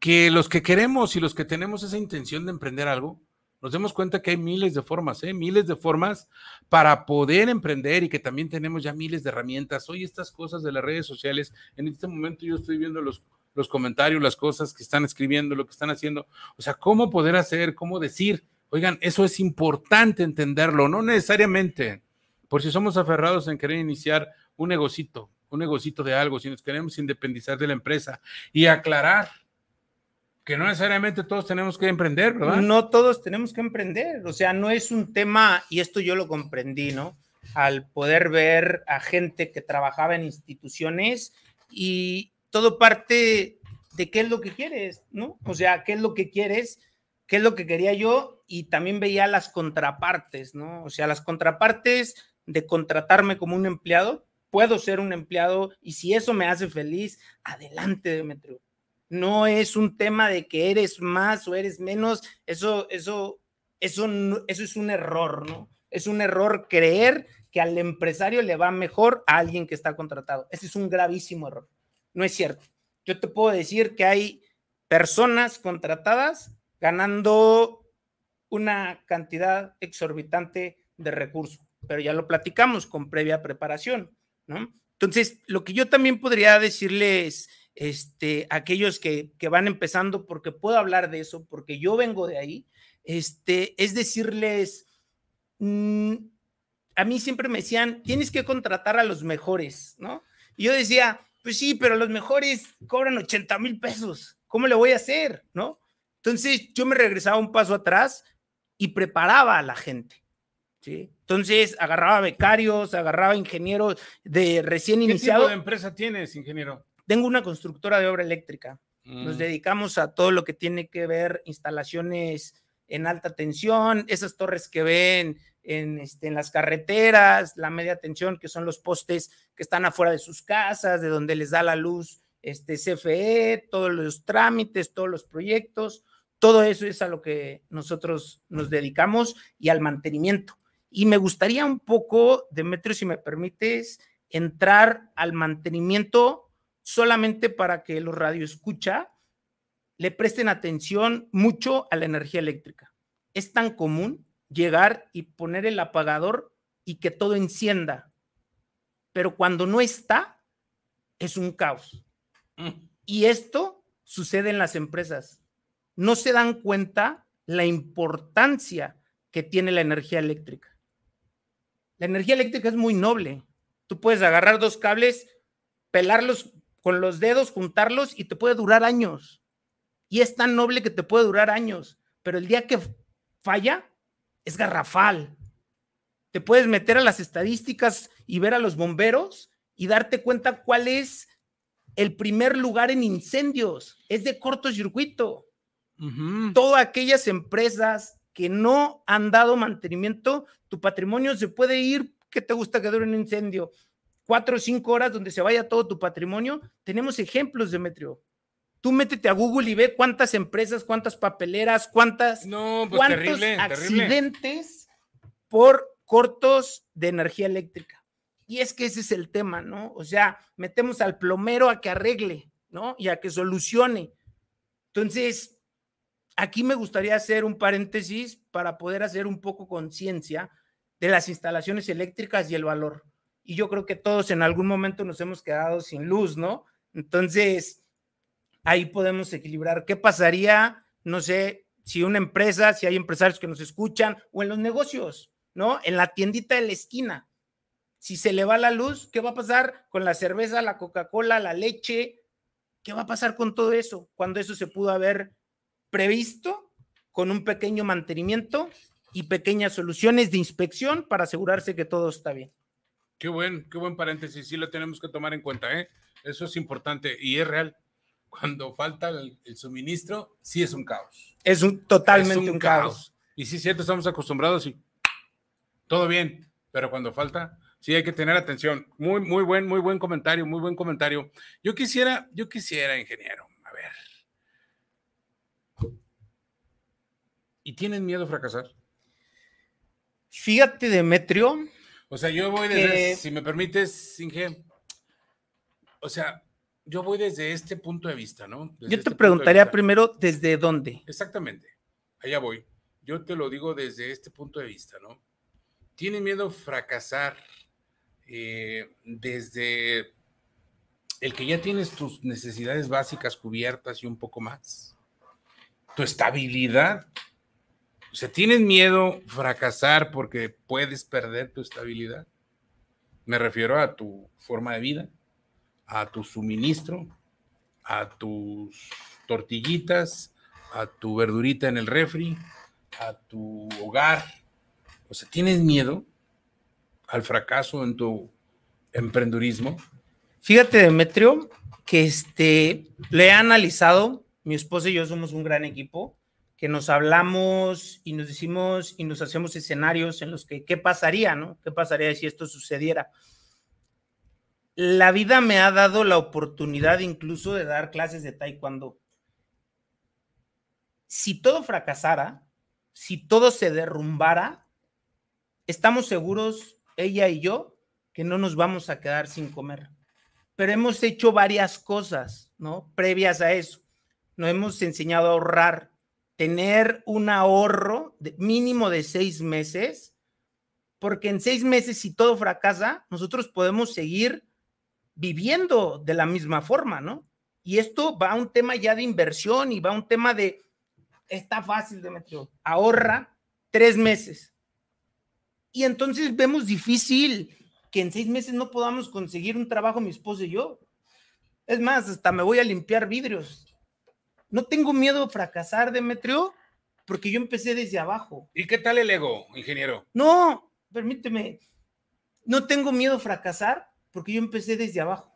que los que queremos y los que tenemos esa intención de emprender algo, nos demos cuenta que hay miles de formas, ¿eh? miles de formas para poder emprender y que también tenemos ya miles de herramientas. Hoy estas cosas de las redes sociales, en este momento yo estoy viendo los, los comentarios, las cosas que están escribiendo, lo que están haciendo. O sea, cómo poder hacer, cómo decir. Oigan, eso es importante entenderlo, no necesariamente. Por si somos aferrados en querer iniciar un negocito, un negocito de algo, si nos queremos independizar de la empresa y aclarar que no necesariamente todos tenemos que emprender, ¿verdad? No todos tenemos que emprender, o sea, no es un tema, y esto yo lo comprendí, ¿no? Al poder ver a gente que trabajaba en instituciones y todo parte de qué es lo que quieres, ¿no? O sea, qué es lo que quieres, qué es lo que quería yo, y también veía las contrapartes, ¿no? O sea, las contrapartes de contratarme como un empleado, puedo ser un empleado, y si eso me hace feliz, adelante, Demetrio no es un tema de que eres más o eres menos, eso, eso, eso, eso es un error, ¿no? Es un error creer que al empresario le va mejor a alguien que está contratado. Ese es un gravísimo error. No es cierto. Yo te puedo decir que hay personas contratadas ganando una cantidad exorbitante de recursos, pero ya lo platicamos con previa preparación, ¿no? Entonces, lo que yo también podría decirles este, aquellos que, van empezando, porque puedo hablar de eso, porque yo vengo de ahí, este, es decirles, mm, a mí siempre me decían, tienes que contratar a los mejores, ¿no? Y yo decía, pues sí, pero los mejores cobran 80 mil pesos, ¿cómo le voy a hacer, no? Entonces yo me regresaba un paso atrás y preparaba a la gente, ¿sí? Entonces agarraba becarios, agarraba ingenieros de recién iniciado. ¿Qué tipo de empresa tienes, ingeniero? Tengo una constructora de obra eléctrica. Nos mm. dedicamos a todo lo que tiene que ver instalaciones en alta tensión, esas torres que ven en, este, en, las carreteras, la media tensión, que son los postes que están afuera de sus casas, de donde les da la luz este, CFE, todos los trámites, todos los proyectos, todo eso es a lo que nosotros nos dedicamos y al mantenimiento. Y me gustaría un poco, Demetrio, si me permites, entrar al mantenimiento solamente para que los escucha, le presten atención mucho a la energía eléctrica. Es tan común llegar y poner el apagador y que todo encienda, pero cuando no está, es un caos. Y esto sucede en las empresas. No se dan cuenta la importancia que tiene la energía eléctrica. La energía eléctrica es muy noble. Tú puedes agarrar dos cables, pelarlos con los dedos, juntarlos y te puede durar años. Y es tan noble que te puede durar años, pero el día que falla es garrafal. Te puedes meter a las estadísticas y ver a los bomberos y darte cuenta cuál es el primer lugar en incendios. Es de corto circuito. Todas aquellas empresas que no han dado mantenimiento, tu patrimonio se puede ir. ¿Qué te gusta que dure un incendio? cuatro o cinco horas donde se vaya todo tu patrimonio. Tenemos ejemplos, Demetrio. Tú métete a Google y ve cuántas empresas, cuántas papeleras, cuántas no, pues cuántos accidentes por cortos de energía eléctrica. Y es que ese es el tema, ¿no? O sea, metemos al plomero a que arregle, ¿no? Y a que solucione. Entonces, aquí me gustaría hacer un paréntesis para poder hacer un poco conciencia de las instalaciones eléctricas y el valor y yo creo que todos en algún momento nos hemos quedado sin luz, ¿no? Entonces, ahí podemos equilibrar. ¿Qué pasaría, no sé, si una empresa, si hay empresarios que nos escuchan, o en los negocios, ¿no? En la tiendita de la esquina. Si se le va la luz, ¿qué va a pasar con la cerveza, la Coca-Cola, la leche? ¿Qué va a pasar con todo eso cuando eso se pudo haber previsto con un pequeño mantenimiento y pequeñas soluciones de inspección para asegurarse que todo está bien? Qué buen, qué buen paréntesis, sí lo tenemos que tomar en cuenta, ¿eh? Eso es importante y es real. Cuando falta el, suministro, sí es un caos. Es un totalmente un, caos. Y sí, cierto, estamos acostumbrados y todo bien, pero cuando falta, sí hay que tener atención. Muy, muy buen, muy buen comentario, muy buen comentario. Yo quisiera, yo quisiera, ingeniero, a ver. ¿Y tienen miedo a fracasar? Fíjate, Demetrio, o sea, yo voy desde, si me permites, Inge, o sea, yo voy desde este punto de vista, ¿no? yo este te preguntaría primero desde dónde. Exactamente, allá voy. Yo te lo digo desde este punto de vista, ¿no? Tiene miedo fracasar eh, desde el que ya tienes tus necesidades básicas cubiertas y un poco más, tu estabilidad o sea, ¿tienes miedo fracasar porque puedes perder tu estabilidad? Me refiero a tu forma de vida, a tu suministro, a tus tortillitas, a tu verdurita en el refri, a tu hogar. O sea, ¿tienes miedo al fracaso en tu emprendurismo? Fíjate, Demetrio, que este, le he analizado, mi esposa y yo somos un gran equipo, que nos hablamos y nos decimos y nos hacemos escenarios en los que qué pasaría, ¿no? ¿Qué pasaría si esto sucediera? La vida me ha dado la oportunidad incluso de dar clases de taekwondo. Si todo fracasara, si todo se derrumbara, estamos seguros, ella y yo, que no nos vamos a quedar sin comer. Pero hemos hecho varias cosas, ¿no? Previas a eso. Nos hemos enseñado a ahorrar, tener un ahorro de mínimo de seis meses, porque en seis meses, si todo fracasa, nosotros podemos seguir viviendo de la misma forma, ¿no? Y esto va a un tema ya de inversión y va a un tema de, está fácil de ahorra tres meses. Y entonces vemos difícil que en seis meses no podamos conseguir un trabajo mi esposo y yo. Es más, hasta me voy a limpiar vidrios no tengo miedo a fracasar, Demetrio, porque yo empecé desde abajo. ¿Y qué tal el ego, ingeniero? No, permíteme, no tengo miedo a fracasar porque yo empecé desde abajo.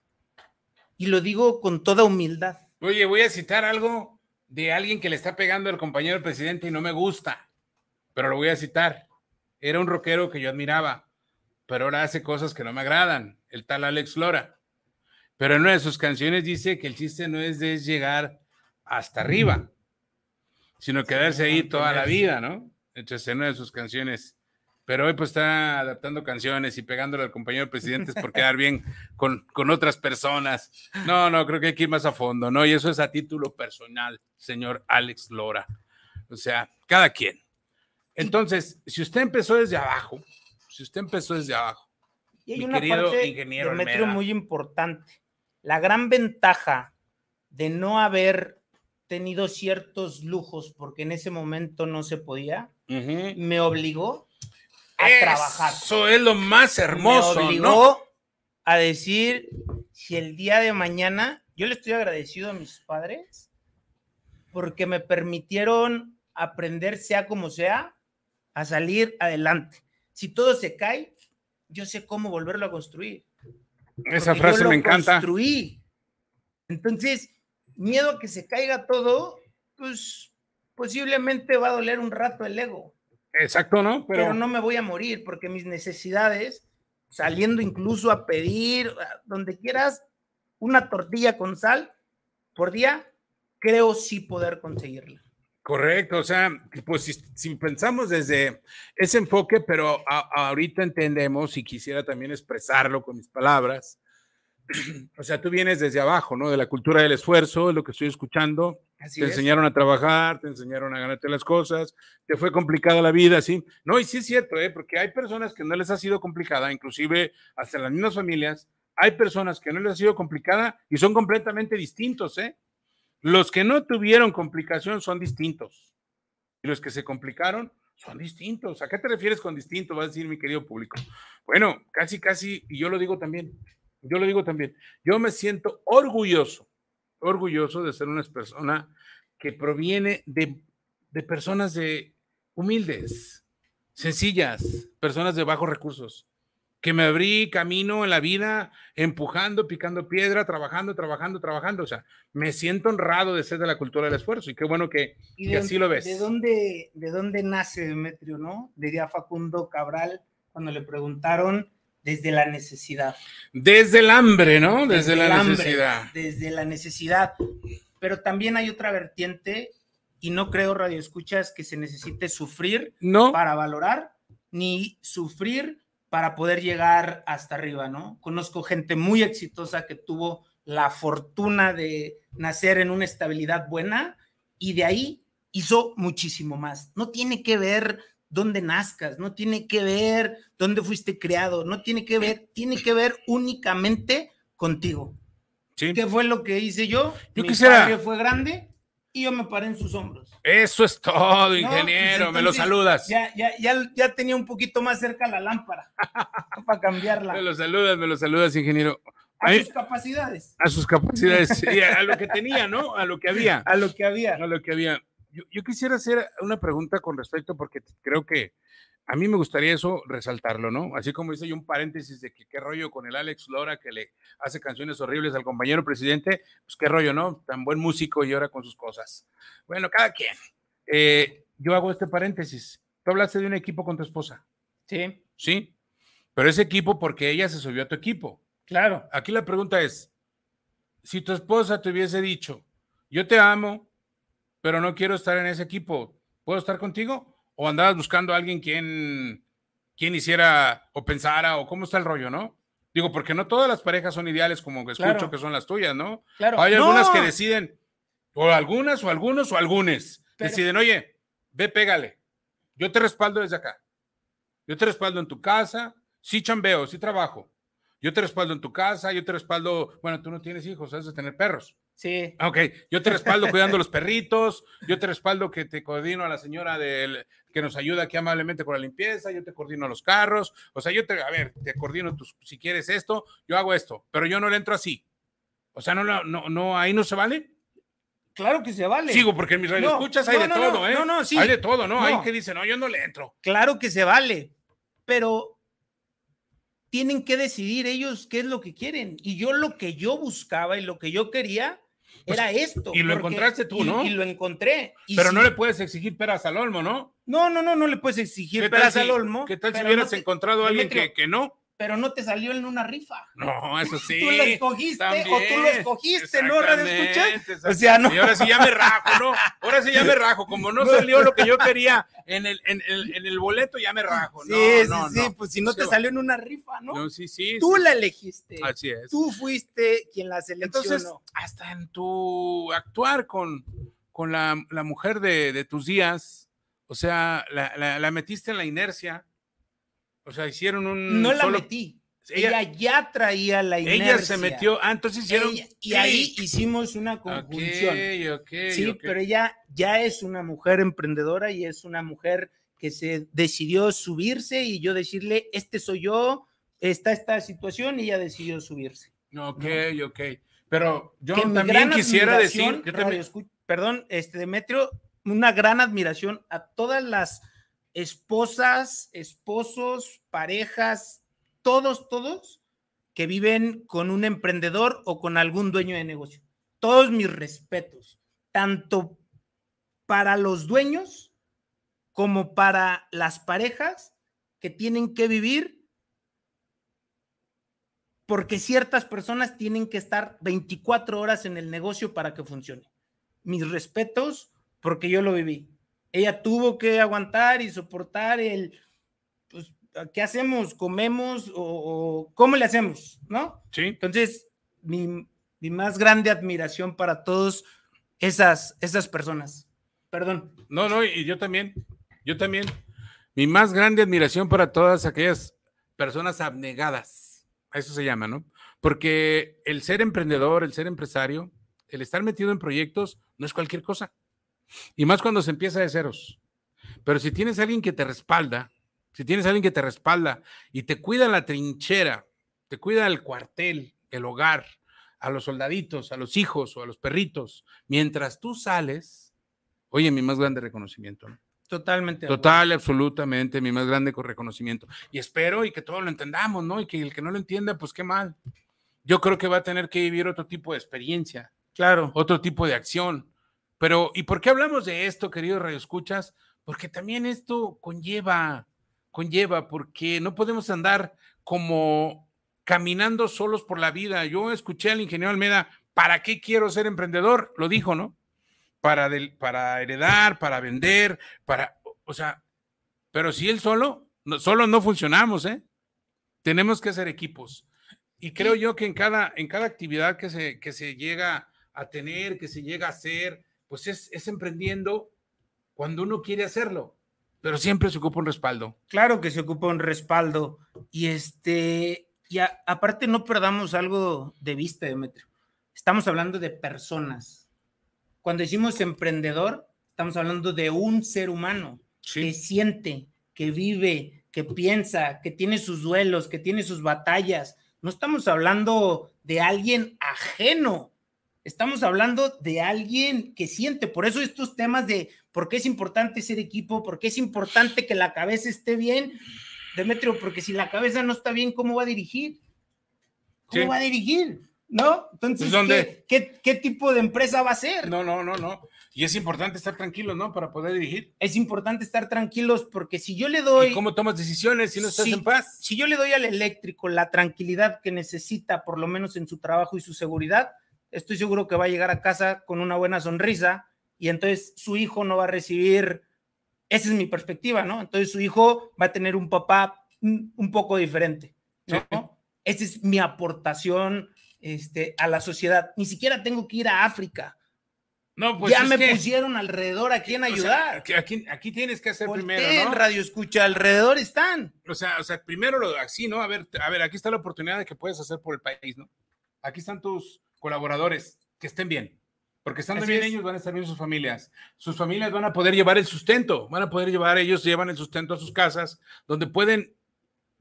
Y lo digo con toda humildad. Oye, voy a citar algo de alguien que le está pegando al compañero presidente y no me gusta, pero lo voy a citar. Era un rockero que yo admiraba, pero ahora hace cosas que no me agradan, el tal Alex Flora. Pero en una de sus canciones dice que el chiste no es de llegar hasta arriba, sino quedarse ahí toda la pues. vida, ¿no? Entonces, en una de sus canciones. Pero hoy pues está adaptando canciones y pegándole al compañero Presidentes por quedar bien con, con otras personas. No, no, creo que hay que ir más a fondo, ¿no? Y eso es a título personal, señor Alex Lora. O sea, cada quien. Entonces, si usted empezó desde abajo, si usted empezó desde abajo, y una querido ingeniero muy importante. La gran ventaja de no haber tenido ciertos lujos porque en ese momento no se podía, me obligó a trabajar. Eso es lo más hermoso. Me obligó a decir si el día de mañana, yo le estoy agradecido a mis padres porque me permitieron aprender, sea como sea, a salir adelante. Si todo se cae, yo sé cómo volverlo a construir. Esa frase me encanta. Construí. Entonces, miedo a que se caiga todo, pues posiblemente va a doler un rato el ego. Exacto, ¿no? Pero, no me voy a morir porque mis necesidades, saliendo incluso a pedir, donde quieras, una tortilla con sal por día, creo sí poder conseguirla. Correcto, o sea, pues si, pensamos desde ese enfoque, pero ahorita entendemos y quisiera también expresarlo con mis palabras, o sea, tú vienes desde abajo, ¿no? De la cultura del esfuerzo, es lo que estoy escuchando. te enseñaron a trabajar, te enseñaron a ganarte las cosas, te fue complicada la vida, ¿sí? No, y sí es cierto, ¿eh? Porque hay personas que no les ha sido complicada, inclusive hasta las mismas familias, hay personas que no les ha sido complicada y son completamente distintos, ¿eh? Los que no tuvieron complicación son distintos. Y los que se complicaron son distintos. ¿A qué te refieres con distinto? Va a decir mi querido público. Bueno, casi, casi, y yo lo digo también, yo lo digo también, yo me siento orgulloso, orgulloso de ser una persona que proviene de, de personas de humildes, sencillas, personas de bajos recursos, que me abrí camino en la vida empujando, picando piedra, trabajando, trabajando, trabajando. O sea, me siento honrado de ser de la cultura del esfuerzo y qué bueno que, ¿Y así lo ves. ¿de dónde, ¿De dónde nace Demetrio, no? Diría Facundo Cabral cuando le preguntaron desde la necesidad. Desde el hambre, ¿no? Desde, la necesidad. desde la necesidad. Pero también hay otra vertiente, y no creo, Radio Escuchas, que se necesite sufrir no. para valorar, ni sufrir para poder llegar hasta arriba, ¿no? Conozco gente muy exitosa que tuvo la fortuna de nacer en una estabilidad buena y de ahí hizo muchísimo más. No tiene que ver dónde nazcas, no tiene que ver dónde fuiste creado, no tiene que ver, tiene que ver únicamente contigo. Sí. ¿Qué fue lo que hice yo? Yo Mi quisiera. que fue grande y yo me paré en sus hombros. Eso es todo, ingeniero. Pues me lo saludas. Ya, tenía un poquito más cerca la lámpara para cambiarla. Me lo saludas, me lo saludas, ingeniero. A, sus capacidades. A sus capacidades. a lo que tenía, ¿no? A lo que había. A lo que había. A lo que había yo, quisiera hacer una pregunta con respecto, porque creo que a mí me gustaría eso resaltarlo, ¿no? Así como dice yo un paréntesis de que qué rollo con el Alex Lora que le hace canciones horribles al compañero presidente, pues qué rollo, ¿no? Tan buen músico y ahora con sus cosas. Bueno, cada quien. Eh, yo hago este paréntesis. Tú hablaste de un equipo con tu esposa. Sí. Sí. Pero ese equipo porque ella se subió a tu equipo. Claro. Aquí la pregunta es, si tu esposa te hubiese dicho, yo te amo, pero no quiero estar en ese equipo. ¿Puedo estar contigo? ¿O andabas buscando a alguien quien, quien hiciera o pensara o cómo está el rollo, no? Digo, porque no todas las parejas son ideales como escucho que son las tuyas, ¿no? Claro. Hay algunas que deciden, o algunas, o algunos, o algunas, deciden, oye, ve, pégale. Yo te respaldo desde acá. Yo te respaldo en tu casa, sí chambeo, sí trabajo. Yo te respaldo en tu casa, yo te respaldo, bueno, tú no tienes hijos, has de tener perros. Sí. Ah, ok, yo te respaldo cuidando los perritos, yo te respaldo que te coordino a la señora del, que nos ayuda aquí amablemente con la limpieza, yo te coordino los carros, o sea, yo te, a ver, te coordino tus, si quieres esto, yo hago esto, pero yo no le entro así. O sea, no, no, no, ahí no se vale. Claro que se vale. Sigo, porque en mis radio escuchas hay de todo, ¿eh? No, sí. Hay de todo, ¿no? Hay que dice, no, yo no le entro. Claro que se vale, pero tienen que decidir ellos qué es lo que quieren. Y yo lo que yo buscaba y lo que yo quería pues, era esto. Y lo encontraste tú, ¿no? Y, lo encontré. pero no le puedes exigir peras al olmo, ¿no? No, no, no, no le puedes exigir peras al olmo. ¿Qué tal si hubieras encontrado a alguien que, que, no? pero no te salió en una rifa. No, eso sí. Tú lo escogiste o tú lo escogiste, ¿no? O sea, no. Y ahora sí ya me rajo, ¿no? Ahora sí ya me rajo. Como no salió lo que yo quería en el, en el, en el boleto, ya me rajo. No, sí, sí, sí. Pues si no te salió en una rifa, ¿no? No, sí, sí. Tú la elegiste. Así es. Tú fuiste quien la seleccionó. Entonces, hasta en tu actuar con, con la, la mujer de, de tus días, o sea, la, la metiste en la inercia o sea, hicieron un. No la metí. Ella, ya traía la inercia. Ella se metió, ah, entonces hicieron. y ahí hicimos una conjunción. sí, pero ella ya es una mujer emprendedora y es una mujer que se decidió subirse y yo decirle, este soy yo, está esta situación y ella decidió subirse. Ok, ok. Pero yo también quisiera decir, perdón, este Demetrio, una gran admiración a todas las esposas, esposos, parejas, todos, todos que viven con un emprendedor o con algún dueño de negocio. Todos mis respetos, tanto para los dueños como para las parejas que tienen que vivir porque ciertas personas tienen que estar 24 horas en el negocio para que funcione. Mis respetos porque yo lo viví. Ella tuvo que aguantar y soportar el, pues, ¿qué hacemos? ¿Comemos o, cómo le hacemos? ¿No? Sí. Entonces, mi, más grande admiración para todos esas, esas personas. Perdón. No, no, y yo también, yo también. Mi más grande admiración para todas aquellas personas abnegadas, A eso se llama, ¿no? Porque el ser emprendedor, el ser empresario, el estar metido en proyectos no es cualquier cosa. Y más cuando se empieza de ceros. Pero si tienes alguien que te respalda, si tienes alguien que te respalda y te cuida la trinchera, te cuida el cuartel, el hogar, a los soldaditos, a los hijos o a los perritos, mientras tú sales, oye, mi más grande reconocimiento. Totalmente. Total, absolutamente, mi más grande reconocimiento. Y espero y que todos lo entendamos, ¿no? Y que el que no lo entienda, pues qué mal. Yo creo que va a tener que vivir otro tipo de experiencia. Claro. Otro tipo de acción. Pero, ¿y por qué hablamos de esto, queridos radioescuchas? Porque también esto conlleva, conlleva, porque no podemos andar como caminando solos por la vida. Yo escuché al ingeniero Almeda, ¿para qué quiero ser emprendedor? Lo dijo, ¿no? Para, del, para heredar, para vender, para, o sea, pero si él solo, solo no funcionamos, ¿eh? Tenemos que hacer equipos. Y creo yo que en cada, en cada actividad que se, que se llega a tener, que se llega a hacer, pues es, emprendiendo cuando uno quiere hacerlo, pero siempre se ocupa un respaldo. Claro que se ocupa un respaldo. Y este, aparte no perdamos algo de vista, Demetrio. Estamos hablando de personas. Cuando decimos emprendedor, estamos hablando de un ser humano que siente, que vive, que piensa, que tiene sus duelos, que tiene sus batallas. No estamos hablando de alguien ajeno Estamos hablando de alguien que siente, por eso estos temas de por qué es importante ser equipo, por qué es importante que la cabeza esté bien, Demetrio, porque si la cabeza no está bien, ¿cómo va a dirigir? ¿Cómo va a dirigir? ¿No? Entonces, ¿qué, tipo de empresa va a ser? No, no, no, no. Y es importante estar tranquilos, ¿no? Para poder dirigir. Es importante estar tranquilos porque si yo le doy... ¿Y ¿Cómo tomas decisiones si no estás en paz? Si yo le doy al eléctrico la tranquilidad que necesita, por lo menos en su trabajo y su seguridad, estoy seguro que va a llegar a casa con una buena sonrisa y entonces su hijo no va a recibir, esa es mi perspectiva, ¿no? Entonces su hijo va a tener un papá un poco diferente, ¿no? Esa es mi aportación este, a la sociedad. Ni siquiera tengo que ir a África. No, pues ya me pusieron alrededor a quién ayudar. aquí, aquí, tienes que hacer primero. ¿no? radio escucha, alrededor están. O sea, sea primero lo, así, ¿no? A ver, a ver, aquí está la oportunidad de que puedes hacer por el país, ¿no? Aquí están tus, colaboradores, que estén bien. Porque estando bien ellos van a estar bien sus familias. Sus familias van a poder llevar el sustento, van a poder llevar, ellos llevan el sustento a sus casas, donde pueden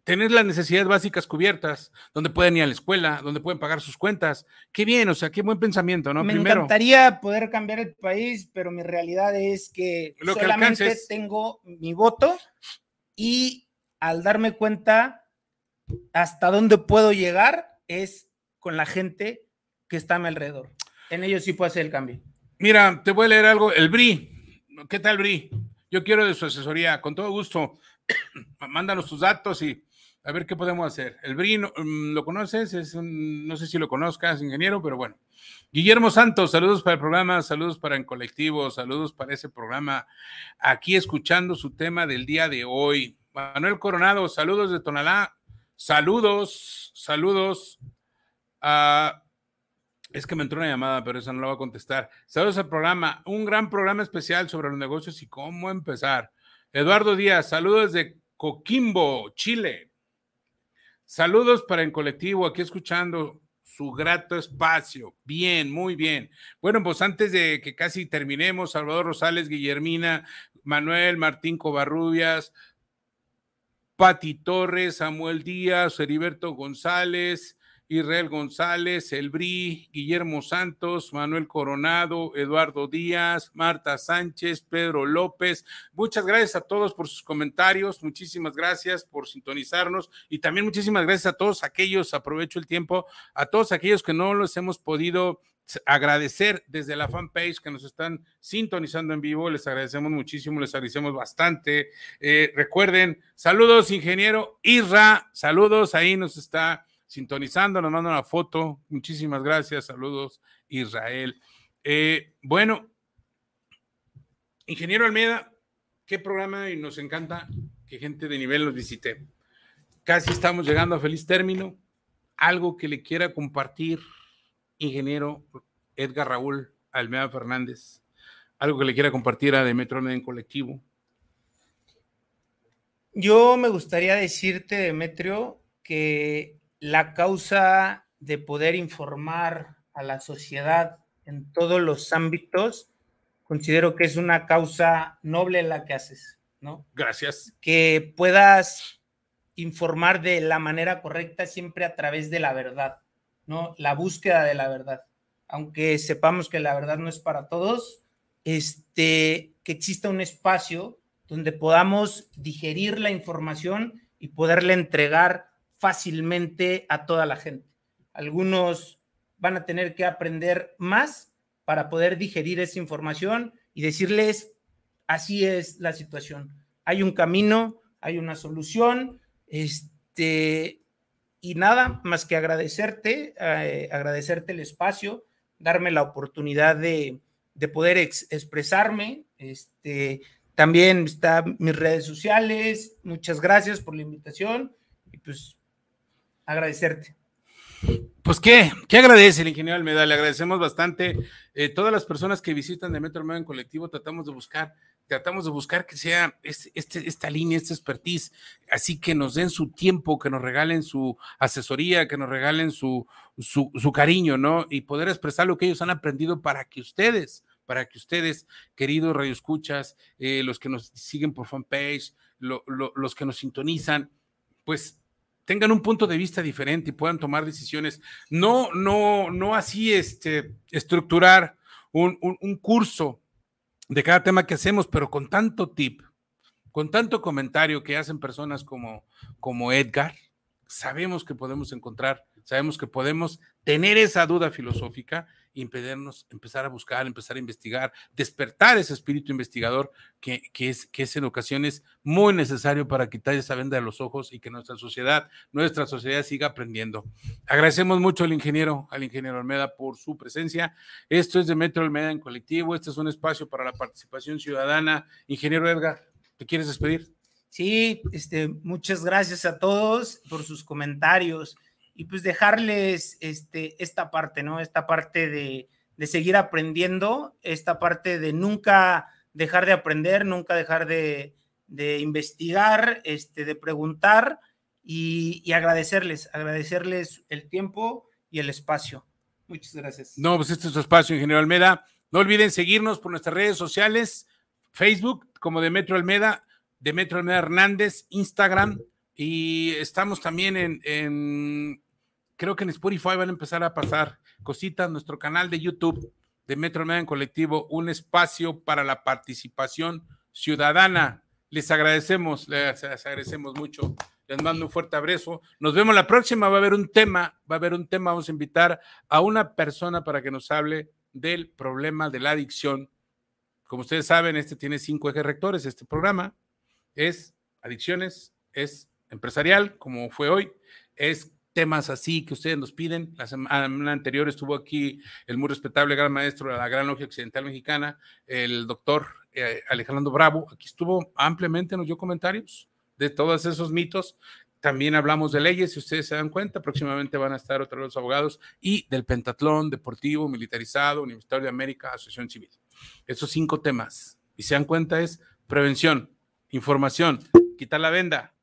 tener las necesidades básicas cubiertas, donde pueden ir a la escuela, donde pueden pagar sus cuentas. Qué bien, o sea, qué buen pensamiento, ¿no? Me encantaría poder cambiar el país, pero mi realidad es que, solamente tengo mi voto y al darme cuenta hasta dónde puedo llegar es con la gente que está a mi alrededor. En ellos sí puedo hacer el cambio. Mira, te voy a leer algo. El BRI. ¿Qué tal, BRI? Yo quiero de su asesoría. Con todo gusto. Mándanos tus datos y a ver qué podemos hacer. El BRI, mm, ¿lo conoces? Es no sé si lo conozcas, ingeniero, pero bueno. Guillermo Santos, saludos para el programa, saludos para el colectivo, saludos para ese programa. Aquí escuchando su tema del día de hoy. Manuel Coronado, saludos de Tonalá, saludos, saludos. a es que me entró una llamada, pero esa no la voy a contestar. Saludos al programa, un gran programa especial sobre los negocios y cómo empezar. Eduardo Díaz, saludos de Coquimbo, Chile. Saludos para el colectivo, aquí escuchando su grato espacio. Bien, muy bien. Bueno, pues antes de que casi terminemos, Salvador Rosales, Guillermina, Manuel, Martín Covarrubias, Pati Torres, Samuel Díaz, Heriberto González, Israel González, El Bri, Guillermo Santos, Manuel Coronado, Eduardo Díaz, Marta Sánchez, Pedro López. Muchas gracias a todos por sus comentarios, muchísimas gracias por sintonizarnos y también muchísimas gracias a todos aquellos, aprovecho el tiempo, a todos aquellos que no los hemos podido agradecer desde la fanpage que nos están sintonizando en vivo. Les agradecemos muchísimo, les agradecemos bastante. Eh, recuerden, saludos, ingeniero Isra, saludos, ahí nos está sintonizando, nos manda una foto. Muchísimas gracias, saludos, Israel. Eh, bueno, ingeniero Almeida, qué programa y nos encanta que gente de nivel nos visite. Casi estamos llegando a feliz término. Algo que le quiera compartir, ingeniero Edgar Raúl Almeida Fernández. Algo que le quiera compartir a Demetron en colectivo. Yo me gustaría decirte, Demetrio, que la causa de poder informar a la sociedad en todos los ámbitos, considero que es una causa noble la que haces, ¿no? Gracias. Que puedas informar de la manera correcta siempre a través de la verdad, ¿no? La búsqueda de la verdad. Aunque sepamos que la verdad no es para todos, este, que exista un espacio donde podamos digerir la información y poderle entregar fácilmente a toda la gente. Algunos van a tener que aprender más para poder digerir esa información y decirles, así es la situación. Hay un camino, hay una solución, este, y nada más que agradecerte, eh, agradecerte el espacio, darme la oportunidad de, poder expresarme. Este, también están mis redes sociales. Muchas gracias por la invitación. Y pues agradecerte. Pues qué, qué agradece el ingeniero Almeda, le agradecemos bastante. Eh, todas las personas que visitan de Metro Almeda en colectivo tratamos de buscar, tratamos de buscar que sea este, esta línea, este expertise, así que nos den su tiempo, que nos regalen su asesoría, que nos regalen su, su, cariño, ¿no? Y poder expresar lo que ellos han aprendido para que ustedes, para que ustedes, queridos radioescuchas, eh, los que nos siguen por fanpage, los que nos sintonizan, pues tengan un punto de vista diferente y puedan tomar decisiones. No, no, no así este, estructurar un, curso de cada tema que hacemos, pero con tanto tip, con tanto comentario que hacen personas como, como Edgar, sabemos que podemos encontrar, sabemos que podemos tener esa duda filosófica, impedirnos empezar a buscar, empezar a investigar, despertar ese espíritu investigador que, es, que en ocasiones muy necesario para quitar esa venda de los ojos y que nuestra sociedad, nuestra sociedad siga aprendiendo. Agradecemos mucho al ingeniero, al ingeniero Almeda por su presencia. Esto es de Metro Almeda en colectivo, este es un espacio para la participación ciudadana. Ingeniero Edgar, ¿te quieres despedir? Sí, este, muchas gracias a todos por sus comentarios y pues dejarles este, esta parte, ¿no? Esta parte de, seguir aprendiendo, esta parte de nunca dejar de aprender, nunca dejar de, investigar, este, de preguntar y, agradecerles, agradecerles el tiempo y el espacio. Muchas gracias. No, pues este es su espacio, Ingeniero Almeda. No olviden seguirnos por nuestras redes sociales, Facebook como Demetrio Almeda, Demetrio Almeda Hernández, Instagram y estamos también en creo que en Spotify van a empezar a pasar cositas, nuestro canal de YouTube de Metro en Colectivo, un espacio para la participación ciudadana. Les agradecemos, les agradecemos mucho. Les mando un fuerte abrazo. Nos vemos la próxima. Va a haber un tema, va a haber un tema. Vamos a invitar a una persona para que nos hable del problema de la adicción. Como ustedes saben, este tiene cinco ejes rectores. Este programa es adicciones, es empresarial, como fue hoy, es temas así que ustedes nos piden. La semana ah, anterior estuvo aquí el muy respetable gran maestro de la Gran Logia Occidental Mexicana, el doctor eh, Alejandro Bravo. Aquí estuvo ampliamente, nos dio comentarios de todos esos mitos. También hablamos de leyes, si ustedes se dan cuenta, próximamente van a estar otros los abogados y del pentatlón deportivo, militarizado, Universitario de América, Asociación Civil. Esos cinco temas. Y se dan cuenta es prevención, información, quitar la venda,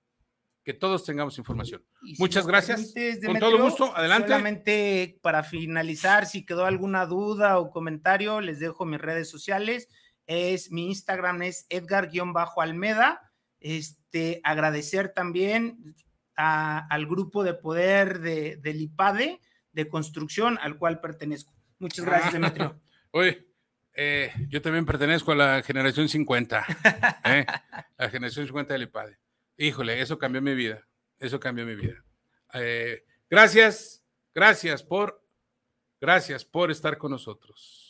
que todos tengamos información. Muchas gracias. Con todo gusto, adelante. Solamente para finalizar, si quedó alguna duda o comentario, les dejo mis redes sociales. Es mi Instagram es edgar-almeda. Este, agradecer también al grupo de poder de, del IPADE de construcción al cual pertenezco. Muchas gracias, ah, Demetrio. Oye, eh, yo también pertenezco a la generación 50, ¿eh? la generación 50 del IPADE. Híjole, eso cambió mi vida. Eso cambió mi vida. Eh, gracias, gracias por, gracias por estar con nosotros.